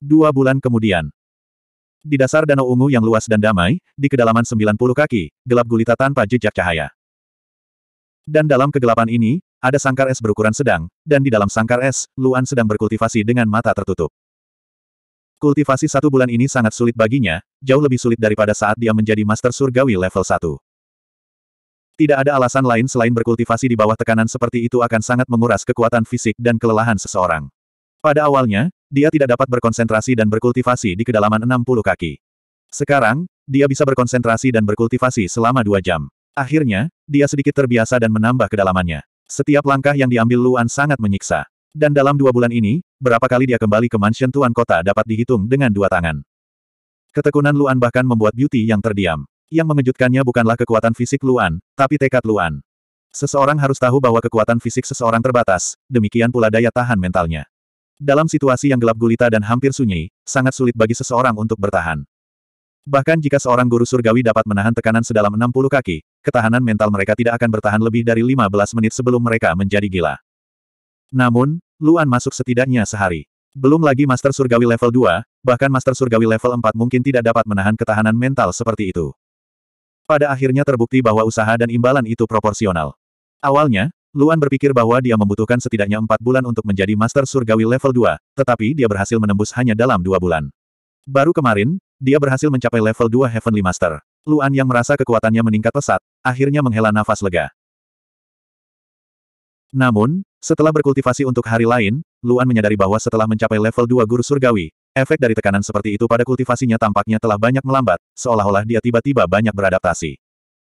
Dua bulan kemudian. Di dasar danau ungu yang luas dan damai, di kedalaman 90 kaki, gelap gulita tanpa jejak cahaya. Dan dalam kegelapan ini, ada sangkar es berukuran sedang, dan di dalam sangkar es, Luan sedang berkultivasi dengan mata tertutup. Kultivasi satu bulan ini sangat sulit baginya, jauh lebih sulit daripada saat dia menjadi Master Surgawi level 1. Tidak ada alasan lain selain berkultivasi di bawah tekanan seperti itu akan sangat menguras kekuatan fisik dan kelelahan seseorang. Pada awalnya, dia tidak dapat berkonsentrasi dan berkultivasi di kedalaman 60 kaki. Sekarang, dia bisa berkonsentrasi dan berkultivasi selama dua jam. Akhirnya, dia sedikit terbiasa dan menambah kedalamannya. Setiap langkah yang diambil Luan sangat menyiksa. Dan dalam dua bulan ini, berapa kali dia kembali ke mansion Tuan Kota dapat dihitung dengan dua tangan. Ketekunan Luan bahkan membuat Beauty yang terdiam. Yang mengejutkannya bukanlah kekuatan fisik Luan, tapi tekad Luan. Seseorang harus tahu bahwa kekuatan fisik seseorang terbatas, demikian pula daya tahan mentalnya. Dalam situasi yang gelap gulita dan hampir sunyi, sangat sulit bagi seseorang untuk bertahan. Bahkan jika seorang guru surgawi dapat menahan tekanan sedalam 60 kaki, ketahanan mental mereka tidak akan bertahan lebih dari 15 menit sebelum mereka menjadi gila. Namun, Luan masuk setidaknya sehari. Belum lagi Master Surgawi level 2, bahkan Master Surgawi level 4 mungkin tidak dapat menahan ketahanan mental seperti itu. Pada akhirnya terbukti bahwa usaha dan imbalan itu proporsional. Awalnya, Luan berpikir bahwa dia membutuhkan setidaknya empat bulan untuk menjadi Master Surgawi level 2, tetapi dia berhasil menembus hanya dalam dua bulan. Baru kemarin, dia berhasil mencapai level 2 Heavenly Master. Luan yang merasa kekuatannya meningkat pesat, akhirnya menghela nafas lega. Namun, setelah berkultivasi untuk hari lain, Luan menyadari bahwa setelah mencapai level 2 Guru Surgawi, efek dari tekanan seperti itu pada kultivasinya tampaknya telah banyak melambat, seolah-olah dia tiba-tiba banyak beradaptasi.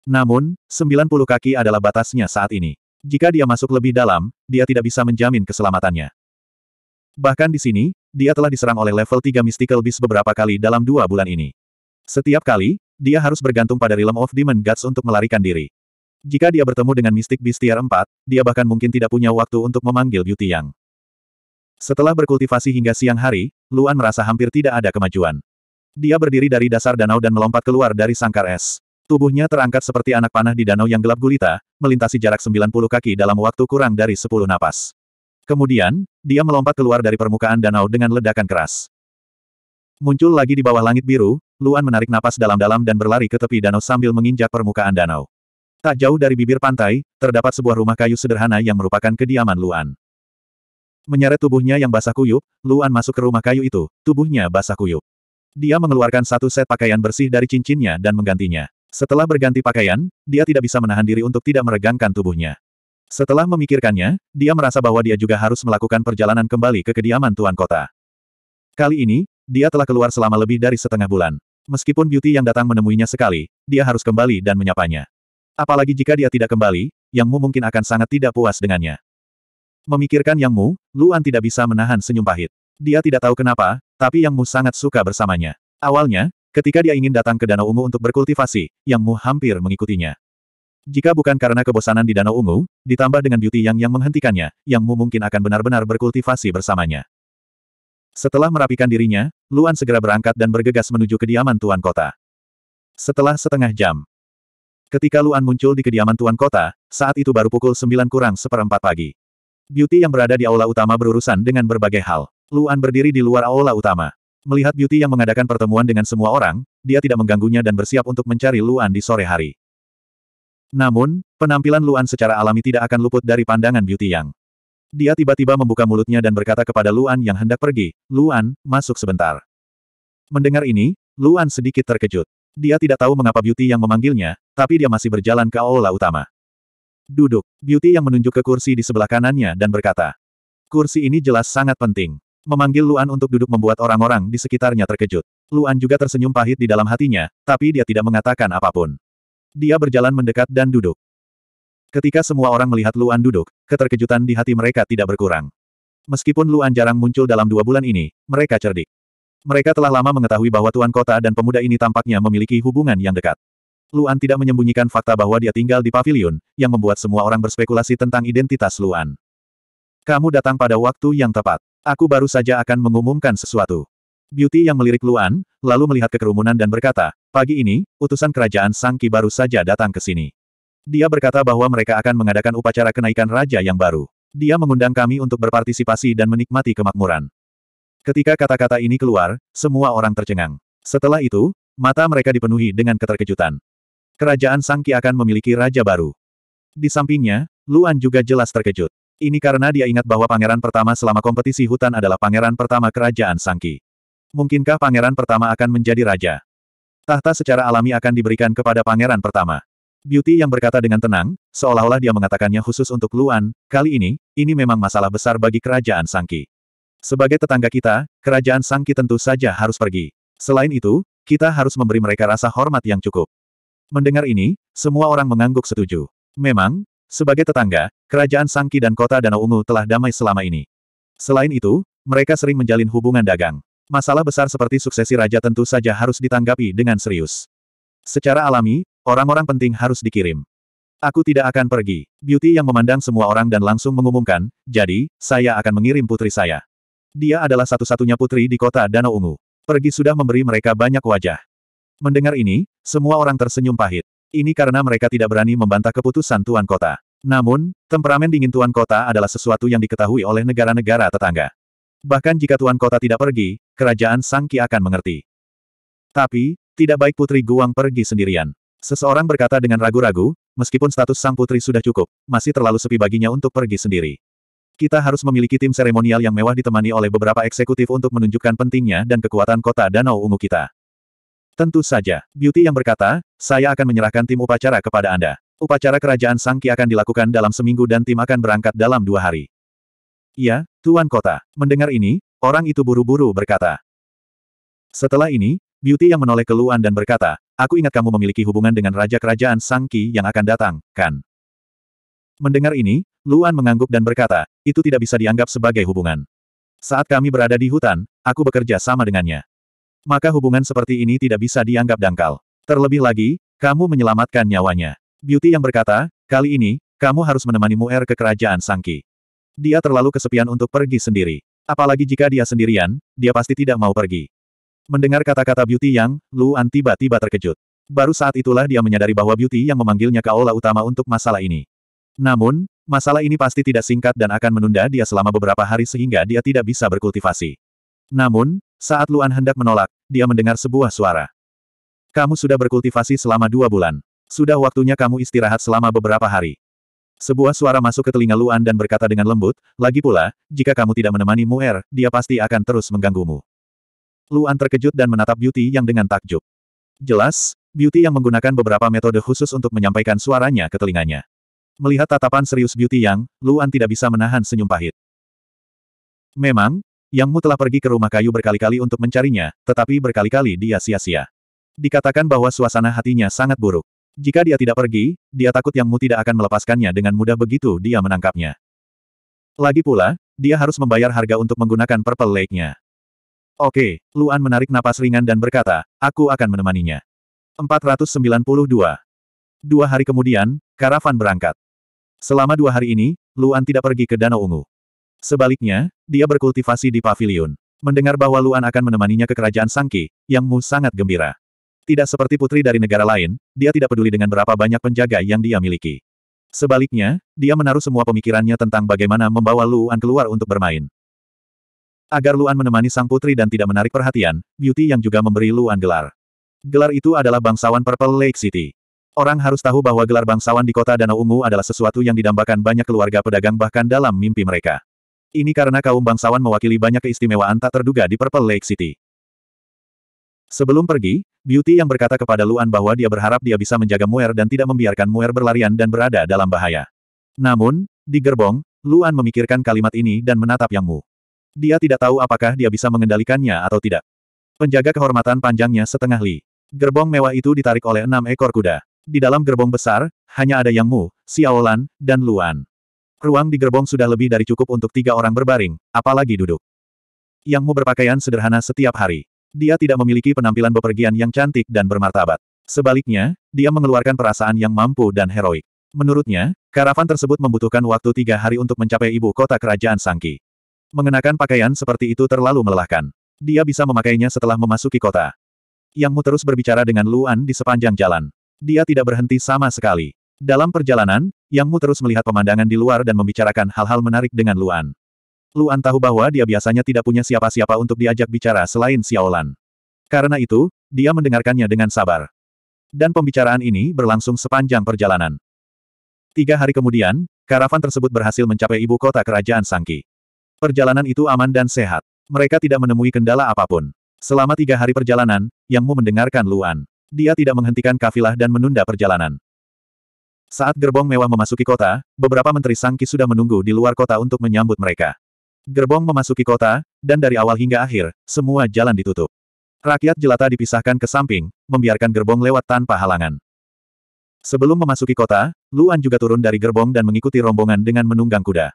Namun, 90 kaki adalah batasnya saat ini. Jika dia masuk lebih dalam, dia tidak bisa menjamin keselamatannya. Bahkan di sini, dia telah diserang oleh level 3 Mystical Beast beberapa kali dalam dua bulan ini. Setiap kali, dia harus bergantung pada Realm of Demon Gods untuk melarikan diri. Jika dia bertemu dengan Mystic Beast Tier 4, dia bahkan mungkin tidak punya waktu untuk memanggil Beauty Yang. Setelah berkultivasi hingga siang hari, Luan merasa hampir tidak ada kemajuan. Dia berdiri dari dasar danau dan melompat keluar dari sangkar es. Tubuhnya terangkat seperti anak panah di danau yang gelap gulita, melintasi jarak 90 kaki dalam waktu kurang dari 10 napas. Kemudian, dia melompat keluar dari permukaan danau dengan ledakan keras. Muncul lagi di bawah langit biru, Luan menarik napas dalam-dalam dan berlari ke tepi danau sambil menginjak permukaan danau. Tak jauh dari bibir pantai, terdapat sebuah rumah kayu sederhana yang merupakan kediaman Luan. Menyeret tubuhnya yang basah kuyup, Luan masuk ke rumah kayu itu, tubuhnya basah kuyup. Dia mengeluarkan satu set pakaian bersih dari cincinnya dan menggantinya. Setelah berganti pakaian, dia tidak bisa menahan diri untuk tidak meregangkan tubuhnya. Setelah memikirkannya, dia merasa bahwa dia juga harus melakukan perjalanan kembali ke kediaman tuan kota. Kali ini, dia telah keluar selama lebih dari setengah bulan. Meskipun Beauty yang datang menemuinya sekali, dia harus kembali dan menyapanya. Apalagi jika dia tidak kembali, Yang Mu mungkin akan sangat tidak puas dengannya. Memikirkan Yang Mu, Luan tidak bisa menahan senyum pahit. Dia tidak tahu kenapa, tapi Yang Mu sangat suka bersamanya. Awalnya, Ketika dia ingin datang ke Danau Ungu untuk berkultivasi, Yang Mu hampir mengikutinya. Jika bukan karena kebosanan di Danau Ungu, ditambah dengan Beauty Yang yang menghentikannya, Yang Mu mungkin akan benar-benar berkultivasi bersamanya. Setelah merapikan dirinya, Luan segera berangkat dan bergegas menuju kediaman Tuan Kota. Setelah setengah jam, ketika Luan muncul di kediaman Tuan Kota, saat itu baru pukul 9 kurang seperempat pagi. Beauty yang berada di aula utama berurusan dengan berbagai hal. Luan berdiri di luar aula utama. Melihat Beauty yang mengadakan pertemuan dengan semua orang, dia tidak mengganggunya dan bersiap untuk mencari Luan di sore hari. Namun, penampilan Luan secara alami tidak akan luput dari pandangan Beauty Yang. Dia tiba-tiba membuka mulutnya dan berkata kepada Luan yang hendak pergi, Luan, masuk sebentar. Mendengar ini, Luan sedikit terkejut. Dia tidak tahu mengapa Beauty yang memanggilnya, tapi dia masih berjalan ke aula utama. Duduk, Beauty yang menunjuk ke kursi di sebelah kanannya dan berkata, Kursi ini jelas sangat penting. Memanggil Luan untuk duduk membuat orang-orang di sekitarnya terkejut. Luan juga tersenyum pahit di dalam hatinya, tapi dia tidak mengatakan apapun. Dia berjalan mendekat dan duduk. Ketika semua orang melihat Luan duduk, keterkejutan di hati mereka tidak berkurang. Meskipun Luan jarang muncul dalam dua bulan ini, mereka cerdik. Mereka telah lama mengetahui bahwa Tuan Kota dan pemuda ini tampaknya memiliki hubungan yang dekat. Luan tidak menyembunyikan fakta bahwa dia tinggal di pavilion, yang membuat semua orang berspekulasi tentang identitas Luan. Kamu datang pada waktu yang tepat. Aku baru saja akan mengumumkan sesuatu. Beauty yang melirik Luan, lalu melihat kekerumunan dan berkata, pagi ini, utusan kerajaan Sangki baru saja datang ke sini. Dia berkata bahwa mereka akan mengadakan upacara kenaikan raja yang baru. Dia mengundang kami untuk berpartisipasi dan menikmati kemakmuran. Ketika kata-kata ini keluar, semua orang tercengang. Setelah itu, mata mereka dipenuhi dengan keterkejutan. Kerajaan Sangki akan memiliki raja baru. Di sampingnya, Luan juga jelas terkejut. Ini karena dia ingat bahwa pangeran pertama selama kompetisi hutan adalah pangeran pertama kerajaan Sangki. Mungkinkah pangeran pertama akan menjadi raja? Tahta secara alami akan diberikan kepada pangeran pertama. Beauty yang berkata dengan tenang, seolah-olah dia mengatakannya khusus untuk Luan, kali ini, ini memang masalah besar bagi kerajaan Sangki. Sebagai tetangga kita, kerajaan Sangki tentu saja harus pergi. Selain itu, kita harus memberi mereka rasa hormat yang cukup. Mendengar ini, semua orang mengangguk setuju. Memang, sebagai tetangga, kerajaan Sangki dan kota Danau Ungu telah damai selama ini. Selain itu, mereka sering menjalin hubungan dagang. Masalah besar seperti suksesi raja tentu saja harus ditanggapi dengan serius. Secara alami, orang-orang penting harus dikirim. Aku tidak akan pergi. Beauty yang memandang semua orang dan langsung mengumumkan, jadi, saya akan mengirim putri saya. Dia adalah satu-satunya putri di kota Danau Ungu. Pergi sudah memberi mereka banyak wajah. Mendengar ini, semua orang tersenyum pahit. Ini karena mereka tidak berani membantah keputusan Tuan Kota. Namun, temperamen dingin Tuan Kota adalah sesuatu yang diketahui oleh negara-negara tetangga. Bahkan jika Tuan Kota tidak pergi, kerajaan Sangki akan mengerti. Tapi, tidak baik Putri Guang pergi sendirian. Seseorang berkata dengan ragu-ragu, meskipun status sang putri sudah cukup, masih terlalu sepi baginya untuk pergi sendiri. Kita harus memiliki tim seremonial yang mewah ditemani oleh beberapa eksekutif untuk menunjukkan pentingnya dan kekuatan kota Danau Ungu kita. Tentu saja, Beauty yang berkata, saya akan menyerahkan tim upacara kepada Anda. Upacara kerajaan Sangki akan dilakukan dalam seminggu dan tim akan berangkat dalam dua hari. Iya, Tuan Kota. Mendengar ini, orang itu buru-buru berkata. Setelah ini, Beauty yang menoleh keluhan dan berkata, aku ingat kamu memiliki hubungan dengan Raja Kerajaan Sangki yang akan datang, kan? Mendengar ini, Luan mengangguk dan berkata, itu tidak bisa dianggap sebagai hubungan. Saat kami berada di hutan, aku bekerja sama dengannya. Maka hubungan seperti ini tidak bisa dianggap dangkal. Terlebih lagi, kamu menyelamatkan nyawanya. Beauty yang berkata, kali ini, kamu harus menemani Muer ke kerajaan Sangki. Dia terlalu kesepian untuk pergi sendiri. Apalagi jika dia sendirian, dia pasti tidak mau pergi. Mendengar kata-kata Beauty yang, Luan tiba-tiba terkejut. Baru saat itulah dia menyadari bahwa Beauty yang memanggilnya kaula utama untuk masalah ini. Namun, Masalah ini pasti tidak singkat dan akan menunda dia selama beberapa hari sehingga dia tidak bisa berkultivasi. Namun, saat Luan hendak menolak, dia mendengar sebuah suara. Kamu sudah berkultivasi selama dua bulan. Sudah waktunya kamu istirahat selama beberapa hari. Sebuah suara masuk ke telinga Luan dan berkata dengan lembut, lagi pula, jika kamu tidak menemani Muer, dia pasti akan terus mengganggumu. Luan terkejut dan menatap Beauty yang dengan takjub. Jelas, Beauty yang menggunakan beberapa metode khusus untuk menyampaikan suaranya ke telinganya. Melihat tatapan serius Beauty yang, Luan tidak bisa menahan senyum pahit. Memang, yang Mu telah pergi ke rumah kayu berkali-kali untuk mencarinya, tetapi berkali-kali dia sia-sia. Dikatakan bahwa suasana hatinya sangat buruk. Jika dia tidak pergi, dia takut Yang Mu tidak akan melepaskannya dengan mudah begitu dia menangkapnya. Lagi pula, dia harus membayar harga untuk menggunakan Purple Lake-nya. Oke, Luan menarik napas ringan dan berkata, aku akan menemaninya. 492. Dua hari kemudian, karavan berangkat. Selama dua hari ini, Luan tidak pergi ke Danau Ungu. Sebaliknya, dia berkultivasi di pavilion. Mendengar bahwa Luan akan menemaninya ke kerajaan Sangki, Yang Mu sangat gembira. Tidak seperti putri dari negara lain, dia tidak peduli dengan berapa banyak penjaga yang dia miliki. Sebaliknya, dia menaruh semua pemikirannya tentang bagaimana membawa Luan keluar untuk bermain. Agar Luan menemani sang putri dan tidak menarik perhatian, Beauty yang juga memberi Luan gelar. Gelar itu adalah bangsawan Purple Lake City. Orang harus tahu bahwa gelar bangsawan di kota Danau Ungu adalah sesuatu yang didambakan banyak keluarga pedagang bahkan dalam mimpi mereka. Ini karena kaum bangsawan mewakili banyak keistimewaan tak terduga di Purple Lake City. Sebelum pergi, Beauty yang berkata kepada Luan bahwa dia berharap dia bisa menjaga Muer dan tidak membiarkan Muer berlarian dan berada dalam bahaya. Namun, di gerbong, Luan memikirkan kalimat ini dan menatap Yang Mu. Dia tidak tahu apakah dia bisa mengendalikannya atau tidak. Penjaga kehormatan panjangnya setengah li. Gerbong mewah itu ditarik oleh enam ekor kuda. Di dalam gerbong besar, hanya ada Yang Mu, Xiaolan, dan Luan. Ruang di gerbong sudah lebih dari cukup untuk tiga orang berbaring, apalagi duduk. Yang mau berpakaian sederhana setiap hari. Dia tidak memiliki penampilan bepergian yang cantik dan bermartabat. Sebaliknya, dia mengeluarkan perasaan yang mampu dan heroik. Menurutnya, karavan tersebut membutuhkan waktu tiga hari untuk mencapai ibu kota kerajaan Sangki. Mengenakan pakaian seperti itu terlalu melelahkan. Dia bisa memakainya setelah memasuki kota. Yang Mu terus berbicara dengan Luan di sepanjang jalan. Dia tidak berhenti sama sekali. Dalam perjalanan, Yang Mu terus melihat pemandangan di luar dan membicarakan hal-hal menarik dengan Luan. Luan tahu bahwa dia biasanya tidak punya siapa-siapa untuk diajak bicara selain Xiaolan. Karena itu, dia mendengarkannya dengan sabar. Dan pembicaraan ini berlangsung sepanjang perjalanan. Tiga hari kemudian, karavan tersebut berhasil mencapai ibu kota kerajaan Sangki. Perjalanan itu aman dan sehat. Mereka tidak menemui kendala apapun. Selama tiga hari perjalanan, Yang Mu mendengarkan Luan. Dia tidak menghentikan kafilah dan menunda perjalanan. Saat gerbong mewah memasuki kota, beberapa menteri Sangki sudah menunggu di luar kota untuk menyambut mereka. Gerbong memasuki kota, dan dari awal hingga akhir, semua jalan ditutup. Rakyat jelata dipisahkan ke samping, membiarkan gerbong lewat tanpa halangan. Sebelum memasuki kota, Luan juga turun dari gerbong dan mengikuti rombongan dengan menunggang kuda.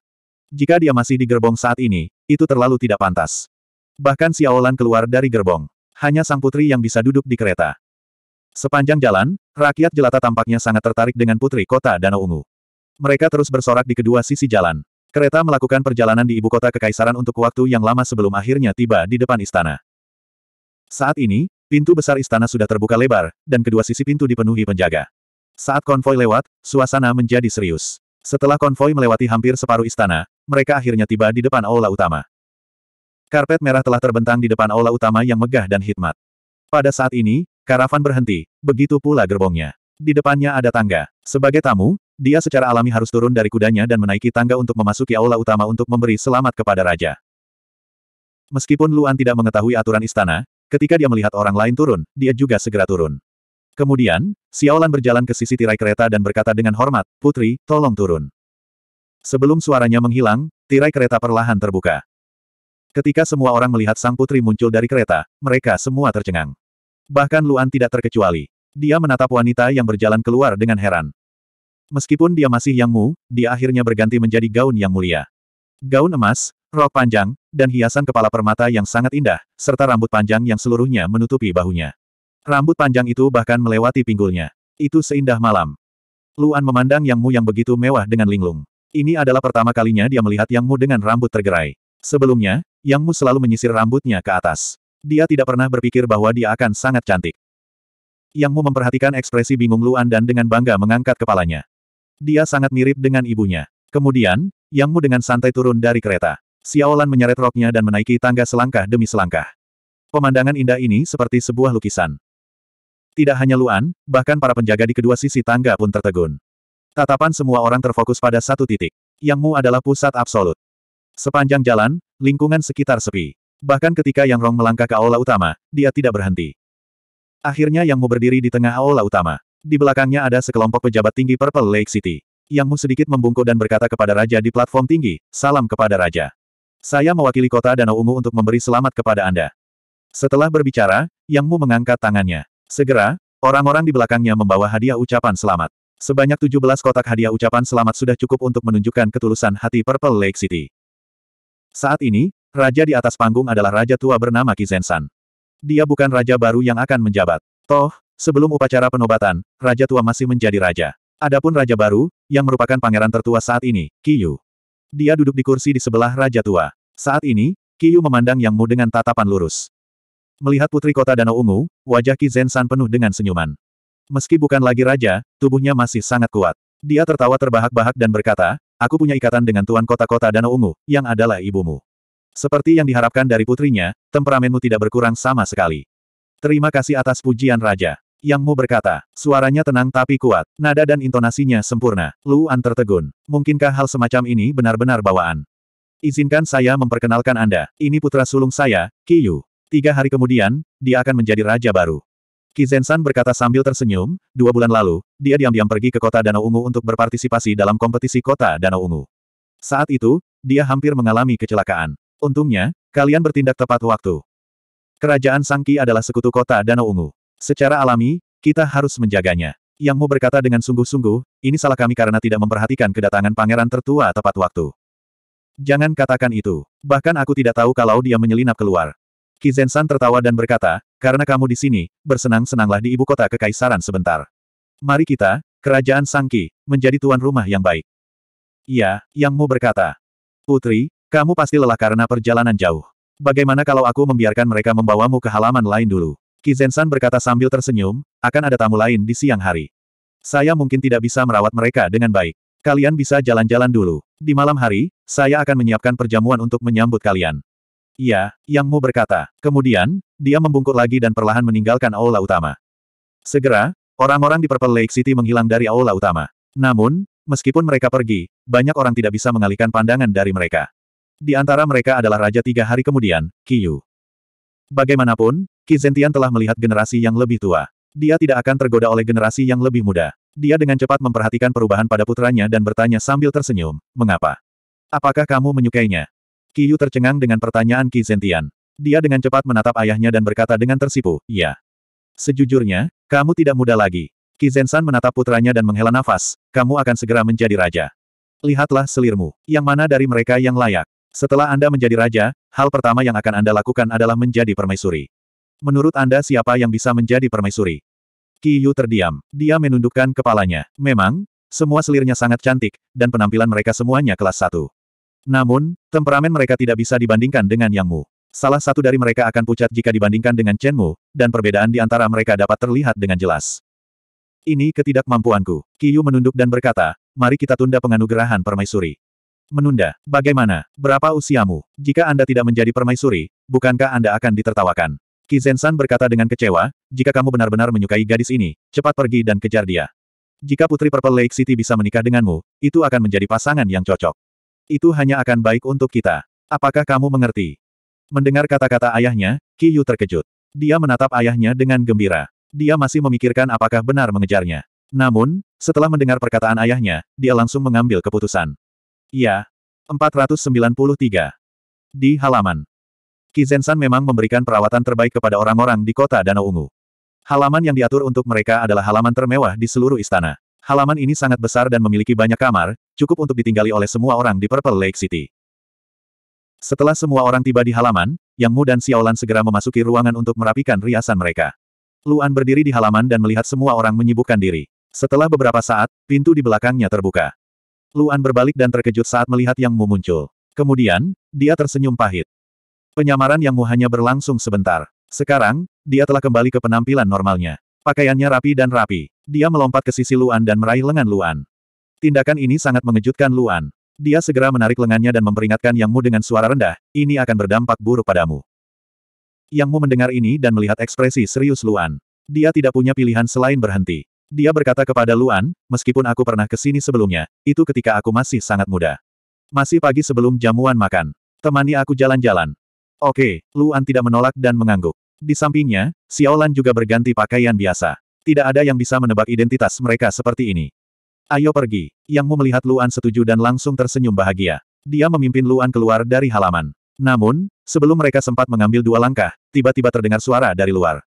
Jika dia masih di gerbong saat ini, itu terlalu tidak pantas. Bahkan Xiaolan keluar dari gerbong. Hanya sang putri yang bisa duduk di kereta. Sepanjang jalan, rakyat jelata tampaknya sangat tertarik dengan putri kota Danau Ungu. Mereka terus bersorak di kedua sisi jalan. Kereta melakukan perjalanan di ibu kota kekaisaran untuk waktu yang lama sebelum akhirnya tiba di depan istana. Saat ini, pintu besar istana sudah terbuka lebar, dan kedua sisi pintu dipenuhi penjaga. Saat konvoi lewat, suasana menjadi serius. Setelah konvoi melewati hampir separuh istana, mereka akhirnya tiba di depan aula utama. Karpet merah telah terbentang di depan aula utama yang megah dan hikmat. Pada saat ini, Karavan berhenti, begitu pula gerbongnya. Di depannya ada tangga. Sebagai tamu, dia secara alami harus turun dari kudanya dan menaiki tangga untuk memasuki aula utama untuk memberi selamat kepada raja. Meskipun Luan tidak mengetahui aturan istana, ketika dia melihat orang lain turun, dia juga segera turun. Kemudian, Xiaolan berjalan ke sisi tirai kereta dan berkata dengan hormat, Putri, tolong turun. Sebelum suaranya menghilang, tirai kereta perlahan terbuka. Ketika semua orang melihat sang putri muncul dari kereta, mereka semua tercengang. Bahkan Luan tidak terkecuali. Dia menatap wanita yang berjalan keluar dengan heran. Meskipun dia masih yang mu, dia akhirnya berganti menjadi gaun yang mulia. Gaun emas, rok panjang, dan hiasan kepala permata yang sangat indah, serta rambut panjang yang seluruhnya menutupi bahunya. Rambut panjang itu bahkan melewati pinggulnya. Itu seindah malam. Luan memandang Yang Mu yang begitu mewah dengan linglung. Ini adalah pertama kalinya dia melihat Yang Mu dengan rambut tergerai. Sebelumnya, Yang Mu selalu menyisir rambutnya ke atas. Dia tidak pernah berpikir bahwa dia akan sangat cantik. Yang Mu memperhatikan ekspresi bingung Luan dan dengan bangga mengangkat kepalanya. Dia sangat mirip dengan ibunya. Kemudian, Yang Mu dengan santai turun dari kereta. Xiaolan menyeret roknya dan menaiki tangga selangkah demi selangkah. Pemandangan indah ini seperti sebuah lukisan. Tidak hanya Luan, bahkan para penjaga di kedua sisi tangga pun tertegun. Tatapan semua orang terfokus pada satu titik. Yang Mu adalah pusat absolut. Sepanjang jalan, lingkungan sekitar sepi. Bahkan ketika Yang Rong melangkah ke aula utama, dia tidak berhenti. Akhirnya Yang Mu berdiri di tengah aula utama. Di belakangnya ada sekelompok pejabat tinggi Purple Lake City. Yang Mu sedikit membungkuk dan berkata kepada Raja di platform tinggi, salam kepada Raja. Saya mewakili kota Danau Ungu untuk memberi selamat kepada Anda. Setelah berbicara, Yang Mu mengangkat tangannya. Segera, orang-orang di belakangnya membawa hadiah ucapan selamat. Sebanyak 17 kotak hadiah ucapan selamat sudah cukup untuk menunjukkan ketulusan hati Purple Lake City. Saat ini, Raja di atas panggung adalah raja tua bernama Kizensan. Dia bukan raja baru yang akan menjabat. Toh, sebelum upacara penobatan, raja tua masih menjadi raja. Adapun raja baru, yang merupakan pangeran tertua saat ini, Kiyu. Dia duduk di kursi di sebelah raja tua. Saat ini, Kiyu memandang Yang Mu dengan tatapan lurus. Melihat putri kota Danau Ungu, wajah Kizensan penuh dengan senyuman. Meski bukan lagi raja, tubuhnya masih sangat kuat. Dia tertawa terbahak-bahak dan berkata, Aku punya ikatan dengan tuan kota-kota Danau Ungu, yang adalah ibumu. Seperti yang diharapkan dari putrinya, temperamenmu tidak berkurang sama sekali. Terima kasih atas pujian Raja. Yang Mu berkata, suaranya tenang tapi kuat, nada dan intonasinya sempurna. Luan tertegun. Mungkinkah hal semacam ini benar-benar bawaan? Izinkan saya memperkenalkan Anda, ini putra sulung saya, Kiyu. Tiga hari kemudian, dia akan menjadi raja baru. Kizensan berkata sambil tersenyum, dua bulan lalu, dia diam-diam pergi ke kota Danau Ungu untuk berpartisipasi dalam kompetisi kota Danau Ungu. Saat itu, dia hampir mengalami kecelakaan. Untungnya, kalian bertindak tepat waktu. Kerajaan Sangki adalah sekutu kota Danau Ungu. Secara alami, kita harus menjaganya. Yang mau berkata dengan sungguh-sungguh, ini salah kami karena tidak memperhatikan kedatangan pangeran tertua tepat waktu. Jangan katakan itu. Bahkan aku tidak tahu kalau dia menyelinap keluar. Kizensan tertawa dan berkata, karena kamu di sini, bersenang-senanglah di ibu kota kekaisaran sebentar. Mari kita, kerajaan Sangki, menjadi tuan rumah yang baik. Iya, yang mau berkata. Putri, kamu pasti lelah karena perjalanan jauh. Bagaimana kalau aku membiarkan mereka membawamu ke halaman lain dulu? Kizensan berkata sambil tersenyum, akan ada tamu lain di siang hari. Saya mungkin tidak bisa merawat mereka dengan baik. Kalian bisa jalan-jalan dulu. Di malam hari, saya akan menyiapkan perjamuan untuk menyambut kalian. Iya, Yang Mu berkata. Kemudian, dia membungkuk lagi dan perlahan meninggalkan aula utama. Segera, orang-orang di Purple Lake City menghilang dari aula utama. Namun, meskipun mereka pergi, banyak orang tidak bisa mengalihkan pandangan dari mereka. Di antara mereka adalah Raja tiga hari kemudian, Qiyu. Bagaimanapun, Qi telah melihat generasi yang lebih tua. Dia tidak akan tergoda oleh generasi yang lebih muda. Dia dengan cepat memperhatikan perubahan pada putranya dan bertanya sambil tersenyum, mengapa? Apakah kamu menyukainya? Qiyu tercengang dengan pertanyaan Qi Dia dengan cepat menatap ayahnya dan berkata dengan tersipu, "Ya. Sejujurnya, kamu tidak muda lagi. Qi menatap putranya dan menghela nafas, kamu akan segera menjadi raja. Lihatlah selirmu, yang mana dari mereka yang layak. Setelah Anda menjadi raja, hal pertama yang akan Anda lakukan adalah menjadi permaisuri. Menurut Anda siapa yang bisa menjadi permaisuri? Yu terdiam. Dia menundukkan kepalanya. Memang, semua selirnya sangat cantik, dan penampilan mereka semuanya kelas satu. Namun, temperamen mereka tidak bisa dibandingkan dengan Yang Mu. Salah satu dari mereka akan pucat jika dibandingkan dengan Chen Mu, dan perbedaan di antara mereka dapat terlihat dengan jelas. Ini ketidakmampuanku. Yu menunduk dan berkata, mari kita tunda penganugerahan permaisuri. Menunda. Bagaimana? Berapa usiamu? Jika Anda tidak menjadi permaisuri, bukankah Anda akan ditertawakan? Kizensan berkata dengan kecewa, jika kamu benar-benar menyukai gadis ini, cepat pergi dan kejar dia. Jika Putri Purple Lake City bisa menikah denganmu, itu akan menjadi pasangan yang cocok. Itu hanya akan baik untuk kita. Apakah kamu mengerti? Mendengar kata-kata ayahnya, Kiyu terkejut. Dia menatap ayahnya dengan gembira. Dia masih memikirkan apakah benar mengejarnya. Namun, setelah mendengar perkataan ayahnya, dia langsung mengambil keputusan. Iya. 493. Di halaman. Kizensan memang memberikan perawatan terbaik kepada orang-orang di kota Danau Ungu. Halaman yang diatur untuk mereka adalah halaman termewah di seluruh istana. Halaman ini sangat besar dan memiliki banyak kamar, cukup untuk ditinggali oleh semua orang di Purple Lake City. Setelah semua orang tiba di halaman, Yang Mu dan Xiaolan segera memasuki ruangan untuk merapikan riasan mereka. Luan berdiri di halaman dan melihat semua orang menyibukkan diri. Setelah beberapa saat, pintu di belakangnya terbuka. Luan berbalik dan terkejut saat melihat Yang Mu muncul. Kemudian, dia tersenyum pahit. Penyamaran Yang Mu hanya berlangsung sebentar. Sekarang, dia telah kembali ke penampilan normalnya. Pakaiannya rapi dan rapi. Dia melompat ke sisi Luan dan meraih lengan Luan. Tindakan ini sangat mengejutkan Luan. Dia segera menarik lengannya dan memperingatkan Yang Mu dengan suara rendah, ini akan berdampak buruk padamu. Yang Mu mendengar ini dan melihat ekspresi serius Luan. Dia tidak punya pilihan selain berhenti. Dia berkata kepada Luan, meskipun aku pernah ke sini sebelumnya, itu ketika aku masih sangat muda. Masih pagi sebelum jamuan makan. Temani aku jalan-jalan. Oke, Luan tidak menolak dan mengangguk. Di sampingnya, Xiaolan juga berganti pakaian biasa. Tidak ada yang bisa menebak identitas mereka seperti ini. Ayo pergi. Yangmu melihat Luan setuju dan langsung tersenyum bahagia. Dia memimpin Luan keluar dari halaman. Namun, sebelum mereka sempat mengambil dua langkah, tiba-tiba terdengar suara dari luar.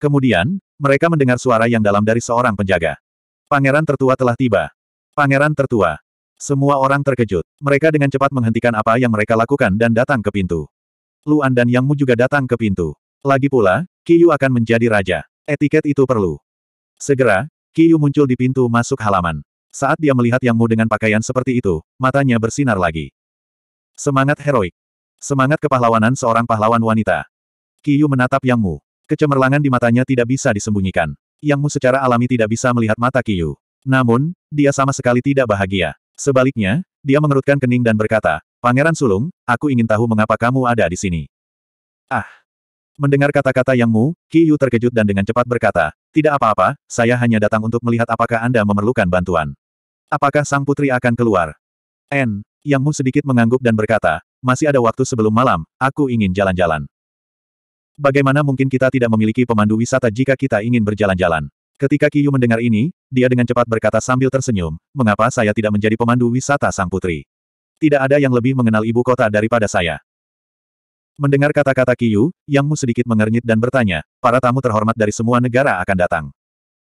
Kemudian, mereka mendengar suara yang dalam dari seorang penjaga. Pangeran tertua telah tiba. Pangeran tertua. Semua orang terkejut. Mereka dengan cepat menghentikan apa yang mereka lakukan dan datang ke pintu. Luan dan Yangmu juga datang ke pintu. Lagi pula, Kiyu akan menjadi raja. Etiket itu perlu. Segera, Kiyu muncul di pintu masuk halaman. Saat dia melihat Yangmu dengan pakaian seperti itu, matanya bersinar lagi. Semangat heroik. Semangat kepahlawanan seorang pahlawan wanita. Kiyu menatap Yangmu. Kecemerlangan di matanya tidak bisa disembunyikan. Yang Mu secara alami tidak bisa melihat mata Kiyu. Namun, dia sama sekali tidak bahagia. Sebaliknya, dia mengerutkan kening dan berkata, Pangeran Sulung, aku ingin tahu mengapa kamu ada di sini. Ah! Mendengar kata-kata Yang Mu, Kiyu terkejut dan dengan cepat berkata, Tidak apa-apa, saya hanya datang untuk melihat apakah Anda memerlukan bantuan. Apakah Sang Putri akan keluar? N. Yang Mu sedikit mengangguk dan berkata, masih ada waktu sebelum malam, aku ingin jalan-jalan. Bagaimana mungkin kita tidak memiliki pemandu wisata jika kita ingin berjalan-jalan? Ketika Kiyu mendengar ini, dia dengan cepat berkata sambil tersenyum, mengapa saya tidak menjadi pemandu wisata sang putri? Tidak ada yang lebih mengenal ibu kota daripada saya. Mendengar kata-kata Kiyu, Yang Mu sedikit mengernyit dan bertanya, para tamu terhormat dari semua negara akan datang.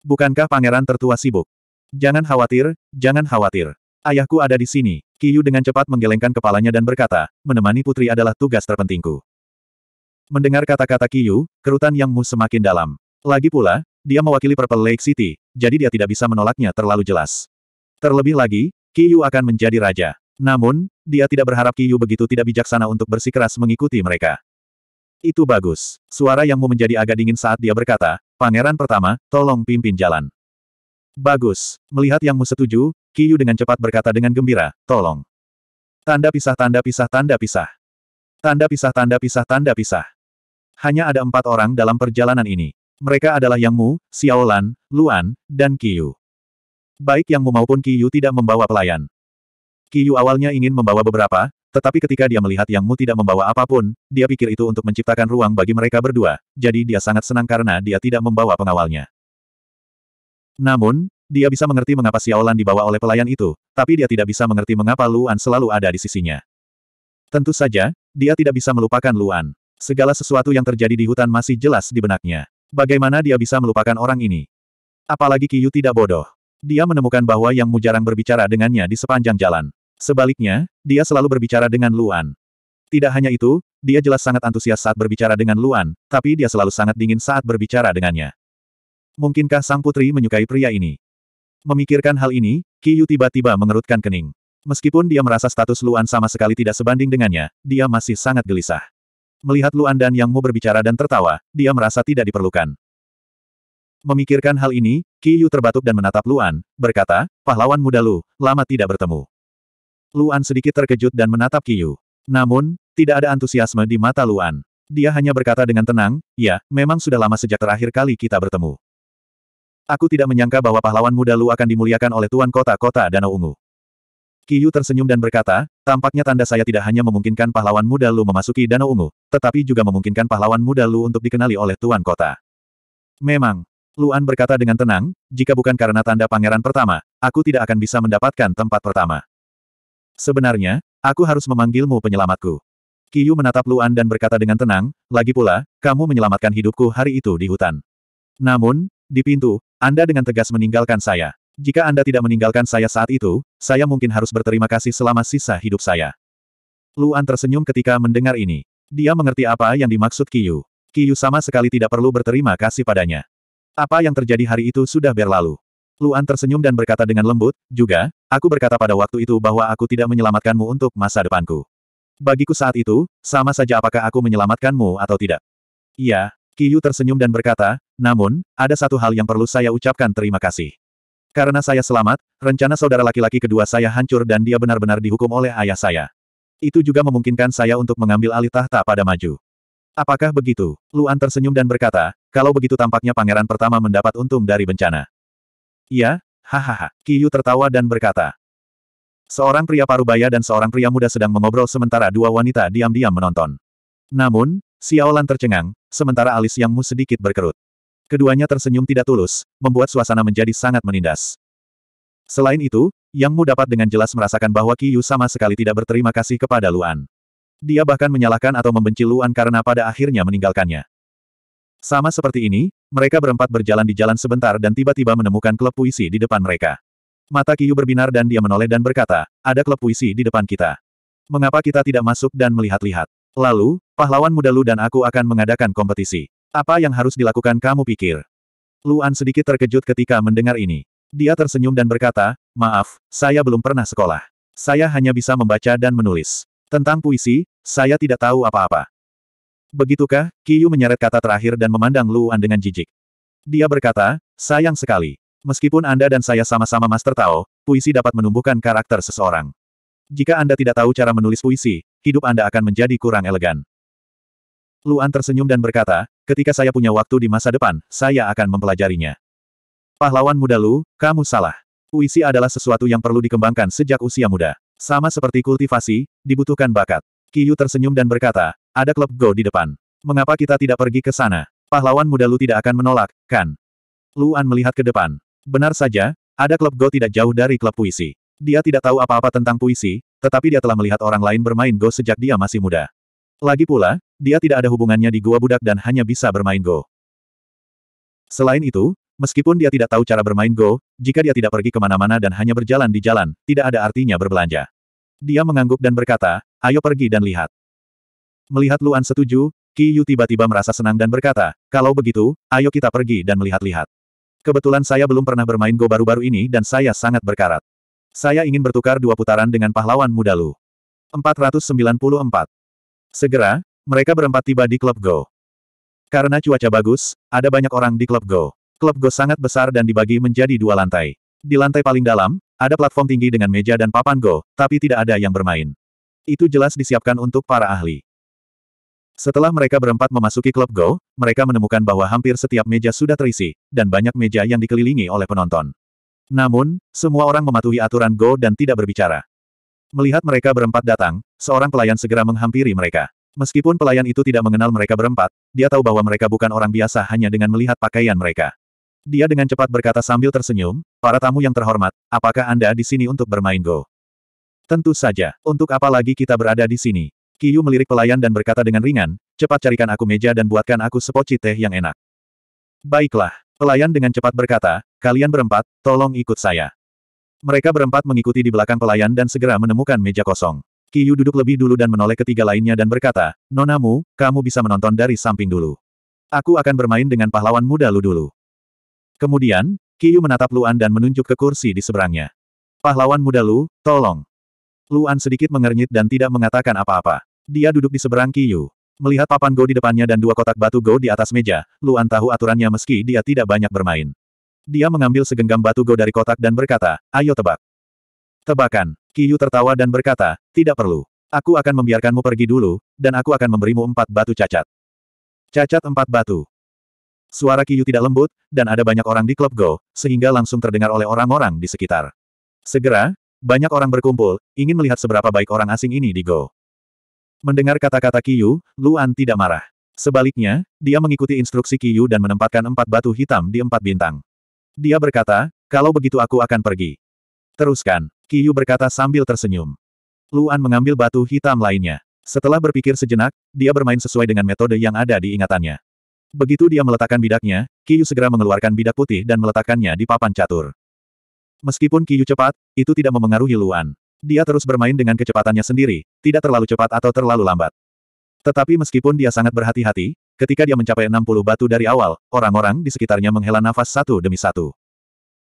Bukankah pangeran tertua sibuk? Jangan khawatir, jangan khawatir. Ayahku ada di sini. Kiyu dengan cepat menggelengkan kepalanya dan berkata, menemani putri adalah tugas terpentingku. Mendengar kata-kata Kiyu, kerutan Yang Mu semakin dalam. Lagi pula, dia mewakili Purple Lake City, jadi dia tidak bisa menolaknya terlalu jelas. Terlebih lagi, Kiyu akan menjadi raja. Namun, dia tidak berharap Kiyu begitu tidak bijaksana untuk bersikeras mengikuti mereka. Itu bagus. Suara Yang Mu menjadi agak dingin saat dia berkata, Pangeran pertama, tolong pimpin jalan. Bagus. Melihat Yang Mu setuju, Kiyu dengan cepat berkata dengan gembira, tolong. Tanda pisah tanda pisah tanda pisah. Tanda pisah tanda pisah tanda pisah. Hanya ada empat orang dalam perjalanan ini. Mereka adalah Yang Mu, Xiaolan, Luan, dan Qiyu. Baik Yang Mu maupun Qiyu tidak membawa pelayan. Qiyu awalnya ingin membawa beberapa, tetapi ketika dia melihat Yang Mu tidak membawa apapun, dia pikir itu untuk menciptakan ruang bagi mereka berdua, jadi dia sangat senang karena dia tidak membawa pengawalnya. Namun, dia bisa mengerti mengapa Xiaolan dibawa oleh pelayan itu, tapi dia tidak bisa mengerti mengapa Luan selalu ada di sisinya. Tentu saja, dia tidak bisa melupakan Luan. Segala sesuatu yang terjadi di hutan masih jelas di benaknya. Bagaimana dia bisa melupakan orang ini? Apalagi Kiyu tidak bodoh. Dia menemukan bahwa Yang Mu jarang berbicara dengannya di sepanjang jalan. Sebaliknya, dia selalu berbicara dengan Luan. Tidak hanya itu, dia jelas sangat antusias saat berbicara dengan Luan, tapi dia selalu sangat dingin saat berbicara dengannya. Mungkinkah sang putri menyukai pria ini? Memikirkan hal ini, Kiyu tiba-tiba mengerutkan kening. Meskipun dia merasa status Luan sama sekali tidak sebanding dengannya, dia masih sangat gelisah. Melihat Luan dan Yang Mu berbicara dan tertawa, dia merasa tidak diperlukan. Memikirkan hal ini, Qi Yu terbatuk dan menatap Luan, berkata, pahlawan muda Lu, lama tidak bertemu. Luan sedikit terkejut dan menatap Qi Yu. Namun, tidak ada antusiasme di mata Luan. Dia hanya berkata dengan tenang, ya, memang sudah lama sejak terakhir kali kita bertemu. Aku tidak menyangka bahwa pahlawan muda Lu akan dimuliakan oleh Tuan Kota-Kota Danau Ungu. Yu tersenyum dan berkata, tampaknya tanda saya tidak hanya memungkinkan pahlawan muda Lu memasuki Danau Ungu, tetapi juga memungkinkan pahlawan muda Lu untuk dikenali oleh Tuan Kota. Memang, Luan berkata dengan tenang, jika bukan karena tanda pangeran pertama, aku tidak akan bisa mendapatkan tempat pertama. Sebenarnya, aku harus memanggilmu penyelamatku. Yu menatap Luan dan berkata dengan tenang, lagi pula, kamu menyelamatkan hidupku hari itu di hutan. Namun, di pintu, Anda dengan tegas meninggalkan saya. Jika Anda tidak meninggalkan saya saat itu, saya mungkin harus berterima kasih selama sisa hidup saya. Luan tersenyum ketika mendengar ini. Dia mengerti apa yang dimaksud Kiyu. Kiyu sama sekali tidak perlu berterima kasih padanya. Apa yang terjadi hari itu sudah berlalu. Luan tersenyum dan berkata dengan lembut, juga, aku berkata pada waktu itu bahwa aku tidak menyelamatkanmu untuk masa depanku. Bagiku saat itu, sama saja apakah aku menyelamatkanmu atau tidak. Iya, Kiyu tersenyum dan berkata, namun, ada satu hal yang perlu saya ucapkan terima kasih. Karena saya selamat, rencana saudara laki-laki kedua saya hancur dan dia benar-benar dihukum oleh ayah saya. Itu juga memungkinkan saya untuk mengambil alih tahta pada maju. Apakah begitu? Luan tersenyum dan berkata, kalau begitu tampaknya pangeran pertama mendapat untung dari bencana. Ya, hahaha. Kiyu tertawa dan berkata. Seorang pria parubaya dan seorang pria muda sedang mengobrol sementara dua wanita diam-diam menonton. Namun, Xiaolan tercengang, sementara alis yangmu sedikit berkerut. Keduanya tersenyum tidak tulus, membuat suasana menjadi sangat menindas. Selain itu, Yang Mu dapat dengan jelas merasakan bahwa Yu sama sekali tidak berterima kasih kepada Luan. Dia bahkan menyalahkan atau membenci Luan karena pada akhirnya meninggalkannya. Sama seperti ini, mereka berempat berjalan di jalan sebentar dan tiba-tiba menemukan klub puisi di depan mereka. Mata Yu berbinar dan dia menoleh dan berkata, ada klub puisi di depan kita. Mengapa kita tidak masuk dan melihat-lihat? Lalu, pahlawan muda Lu dan aku akan mengadakan kompetisi. Apa yang harus dilakukan kamu pikir? Luan sedikit terkejut ketika mendengar ini. Dia tersenyum dan berkata, maaf, saya belum pernah sekolah. Saya hanya bisa membaca dan menulis. Tentang puisi, saya tidak tahu apa-apa. Begitukah, Kiyu menyeret kata terakhir dan memandang Luan dengan jijik. Dia berkata, sayang sekali. Meskipun Anda dan saya sama-sama Master Tao, puisi dapat menumbuhkan karakter seseorang. Jika Anda tidak tahu cara menulis puisi, hidup Anda akan menjadi kurang elegan. Luan tersenyum dan berkata, ketika saya punya waktu di masa depan, saya akan mempelajarinya. Pahlawan muda Lu, kamu salah. Puisi adalah sesuatu yang perlu dikembangkan sejak usia muda. Sama seperti kultivasi, dibutuhkan bakat. Kiyu tersenyum dan berkata, ada klub Go di depan. Mengapa kita tidak pergi ke sana? Pahlawan muda Lu tidak akan menolak, kan? Luan melihat ke depan. Benar saja, ada klub Go tidak jauh dari klub puisi. Dia tidak tahu apa-apa tentang puisi, tetapi dia telah melihat orang lain bermain Go sejak dia masih muda. Lagi pula, dia tidak ada hubungannya di gua budak dan hanya bisa bermain Go. Selain itu, meskipun dia tidak tahu cara bermain Go, jika dia tidak pergi kemana-mana dan hanya berjalan di jalan, tidak ada artinya berbelanja. Dia mengangguk dan berkata, ayo pergi dan lihat. Melihat Luan setuju, Yu tiba-tiba merasa senang dan berkata, kalau begitu, ayo kita pergi dan melihat-lihat. Kebetulan saya belum pernah bermain Go baru-baru ini dan saya sangat berkarat. Saya ingin bertukar dua putaran dengan pahlawan muda Lu. 494. Segera, mereka berempat tiba di klub Go. Karena cuaca bagus, ada banyak orang di klub Go. Klub Go sangat besar dan dibagi menjadi dua lantai. Di lantai paling dalam, ada platform tinggi dengan meja dan papan Go, tapi tidak ada yang bermain. Itu jelas disiapkan untuk para ahli. Setelah mereka berempat memasuki klub Go, mereka menemukan bahwa hampir setiap meja sudah terisi, dan banyak meja yang dikelilingi oleh penonton. Namun, semua orang mematuhi aturan Go dan tidak berbicara. Melihat mereka berempat datang, seorang pelayan segera menghampiri mereka. Meskipun pelayan itu tidak mengenal mereka berempat, dia tahu bahwa mereka bukan orang biasa hanya dengan melihat pakaian mereka. Dia dengan cepat berkata sambil tersenyum, para tamu yang terhormat, apakah Anda di sini untuk bermain Go? Tentu saja, untuk apa lagi kita berada di sini? Kiyu melirik pelayan dan berkata dengan ringan, cepat carikan aku meja dan buatkan aku sepoci teh yang enak. Baiklah, pelayan dengan cepat berkata, kalian berempat, tolong ikut saya. Mereka berempat mengikuti di belakang pelayan dan segera menemukan meja kosong. Kiyu duduk lebih dulu dan menoleh ketiga lainnya dan berkata, Nonamu, kamu bisa menonton dari samping dulu. Aku akan bermain dengan pahlawan muda Lu dulu. Kemudian, Kiyu menatap Luan dan menunjuk ke kursi di seberangnya. Pahlawan muda Lu, tolong. Luan sedikit mengernyit dan tidak mengatakan apa-apa. Dia duduk di seberang Kiyu. Melihat papan Go di depannya dan dua kotak batu Go di atas meja, Luan tahu aturannya meski dia tidak banyak bermain. Dia mengambil segenggam batu Go dari kotak dan berkata, ayo tebak. Tebakan. Kiyu tertawa dan berkata, tidak perlu. Aku akan membiarkanmu pergi dulu, dan aku akan memberimu empat batu cacat. Cacat empat batu. Suara Kiyu tidak lembut, dan ada banyak orang di klub Go, sehingga langsung terdengar oleh orang-orang di sekitar. Segera, banyak orang berkumpul, ingin melihat seberapa baik orang asing ini di Go. Mendengar kata-kata Kiyu, Luan tidak marah. Sebaliknya, dia mengikuti instruksi Kiyu dan menempatkan empat batu hitam di empat bintang. Dia berkata, kalau begitu aku akan pergi. Teruskan. Ki Yu berkata sambil tersenyum. Luan mengambil batu hitam lainnya. Setelah berpikir sejenak, dia bermain sesuai dengan metode yang ada di ingatannya. Begitu dia meletakkan bidaknya, Ki Yu segera mengeluarkan bidak putih dan meletakkannya di papan catur. Meskipun Ki Yu cepat, itu tidak memengaruhi Luan. Dia terus bermain dengan kecepatannya sendiri, tidak terlalu cepat atau terlalu lambat. Tetapi meskipun dia sangat berhati-hati, ketika dia mencapai 60 batu dari awal, orang-orang di sekitarnya menghela nafas satu demi satu.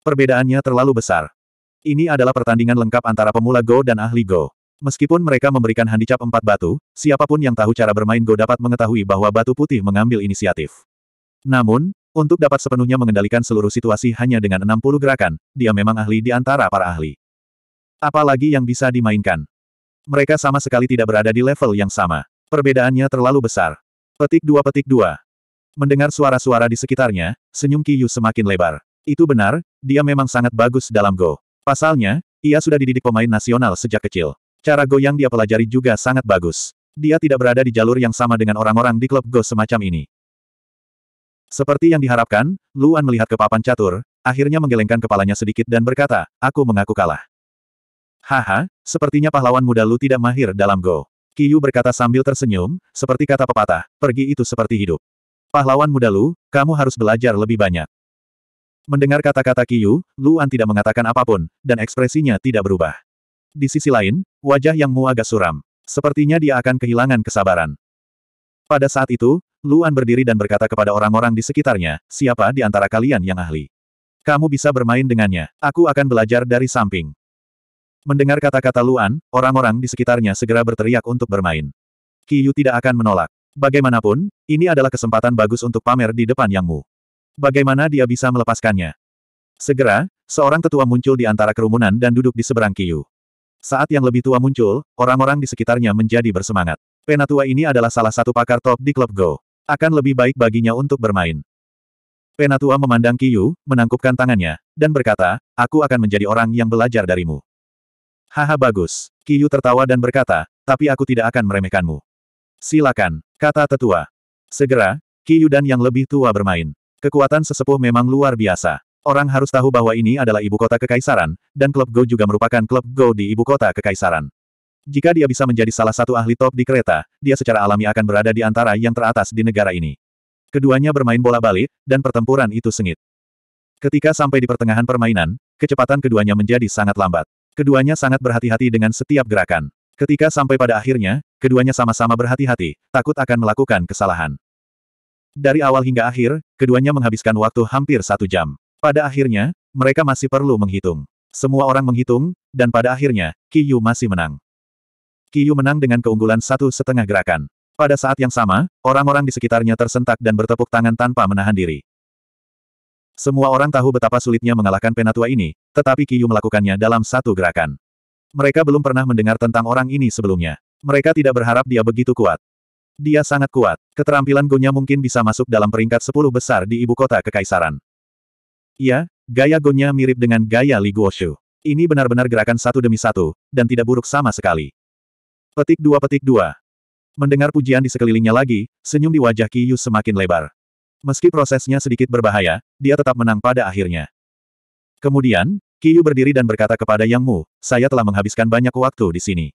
Perbedaannya terlalu besar. Ini adalah pertandingan lengkap antara pemula Go dan ahli Go. Meskipun mereka memberikan handicap empat batu, siapapun yang tahu cara bermain Go dapat mengetahui bahwa batu putih mengambil inisiatif. Namun, untuk dapat sepenuhnya mengendalikan seluruh situasi hanya dengan 60 gerakan, dia memang ahli di antara para ahli. Apalagi yang bisa dimainkan. Mereka sama sekali tidak berada di level yang sama. Perbedaannya terlalu besar. Petik dua petik dua. Mendengar suara-suara di sekitarnya, senyum Kiyu semakin lebar. Itu benar, dia memang sangat bagus dalam Go. Pasalnya, ia sudah dididik pemain nasional sejak kecil. Cara goyang dia pelajari juga sangat bagus. Dia tidak berada di jalur yang sama dengan orang-orang di klub Go semacam ini. Seperti yang diharapkan, Luan melihat ke papan catur, akhirnya menggelengkan kepalanya sedikit dan berkata, aku mengaku kalah. Haha, sepertinya pahlawan muda Lu tidak mahir dalam Go. Kiyu berkata sambil tersenyum, seperti kata pepatah, pergi itu seperti hidup. Pahlawan muda Lu, kamu harus belajar lebih banyak. Mendengar kata-kata Kiyu, Luan tidak mengatakan apapun, dan ekspresinya tidak berubah. Di sisi lain, wajah Yang Mu agak suram. Sepertinya dia akan kehilangan kesabaran. Pada saat itu, Luan berdiri dan berkata kepada orang-orang di sekitarnya, siapa di antara kalian yang ahli? Kamu bisa bermain dengannya, aku akan belajar dari samping. Mendengar kata-kata Luan, orang-orang di sekitarnya segera berteriak untuk bermain. Kiyu tidak akan menolak. Bagaimanapun, ini adalah kesempatan bagus untuk pamer di depan Yang Mu. Bagaimana dia bisa melepaskannya? Segera, seorang tetua muncul di antara kerumunan dan duduk di seberang Kiyu. Saat yang lebih tua muncul, orang-orang di sekitarnya menjadi bersemangat. Penatua ini adalah salah satu pakar top di klub Go. Akan lebih baik baginya untuk bermain. Penatua memandang Kiyu, menangkupkan tangannya, dan berkata, aku akan menjadi orang yang belajar darimu. Haha bagus. Kiyu tertawa dan berkata, tapi aku tidak akan meremehkanmu. Silakan, kata tetua. Segera, Kiyu dan yang lebih tua bermain. Kekuatan sesepuh memang luar biasa. Orang harus tahu bahwa ini adalah ibu kota kekaisaran, dan klub Go juga merupakan klub Go di ibu kota kekaisaran. Jika dia bisa menjadi salah satu ahli top di kereta, dia secara alami akan berada di antara yang teratas di negara ini. Keduanya bermain bola balik, dan pertempuran itu sengit. Ketika sampai di pertengahan permainan, kecepatan keduanya menjadi sangat lambat. Keduanya sangat berhati-hati dengan setiap gerakan. Ketika sampai pada akhirnya, keduanya sama-sama berhati-hati, takut akan melakukan kesalahan. Dari awal hingga akhir, keduanya menghabiskan waktu hampir satu jam. Pada akhirnya, mereka masih perlu menghitung. Semua orang menghitung, dan pada akhirnya, Kiyu masih menang. Kiyu menang dengan keunggulan satu setengah gerakan. Pada saat yang sama, orang-orang di sekitarnya tersentak dan bertepuk tangan tanpa menahan diri. Semua orang tahu betapa sulitnya mengalahkan penatua ini, tetapi Kiyu melakukannya dalam satu gerakan. Mereka belum pernah mendengar tentang orang ini sebelumnya. Mereka tidak berharap dia begitu kuat. Dia sangat kuat. Keterampilan Gonya mungkin bisa masuk dalam peringkat 10 besar di ibu kota kekaisaran. Ya, gaya Gonya mirip dengan gaya Li Guoshu. Ini benar-benar gerakan satu demi satu, dan tidak buruk sama sekali. Petik dua petik dua. Mendengar pujian di sekelilingnya lagi, senyum di wajah Yu semakin lebar. Meski prosesnya sedikit berbahaya, dia tetap menang pada akhirnya. Kemudian, Yu berdiri dan berkata kepada Yang Mu, saya telah menghabiskan banyak waktu di sini.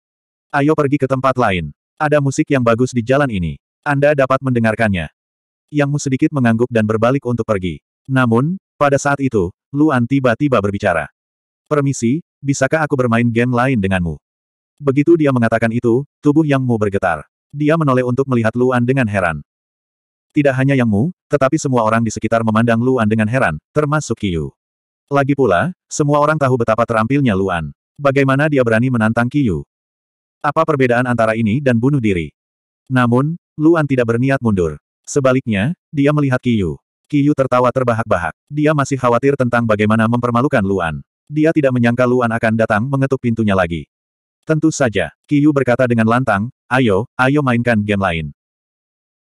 Ayo pergi ke tempat lain. Ada musik yang bagus di jalan ini. Anda dapat mendengarkannya. Yang Mu sedikit mengangguk dan berbalik untuk pergi. Namun, pada saat itu, Luan tiba-tiba berbicara. Permisi, bisakah aku bermain game lain denganmu? Begitu dia mengatakan itu, tubuh Yang Mu bergetar. Dia menoleh untuk melihat Luan dengan heran. Tidak hanya Yang Mu, tetapi semua orang di sekitar memandang Luan dengan heran, termasuk Kiyu. Lagi pula, semua orang tahu betapa terampilnya Luan. Bagaimana dia berani menantang Kiyu? Apa perbedaan antara ini dan bunuh diri? Namun, Luan tidak berniat mundur. Sebaliknya, dia melihat Kiyu. Kiyu tertawa terbahak-bahak. Dia masih khawatir tentang bagaimana mempermalukan Luan. Dia tidak menyangka Luan akan datang mengetuk pintunya lagi. Tentu saja, Kiyu berkata dengan lantang, ayo, ayo mainkan game lain.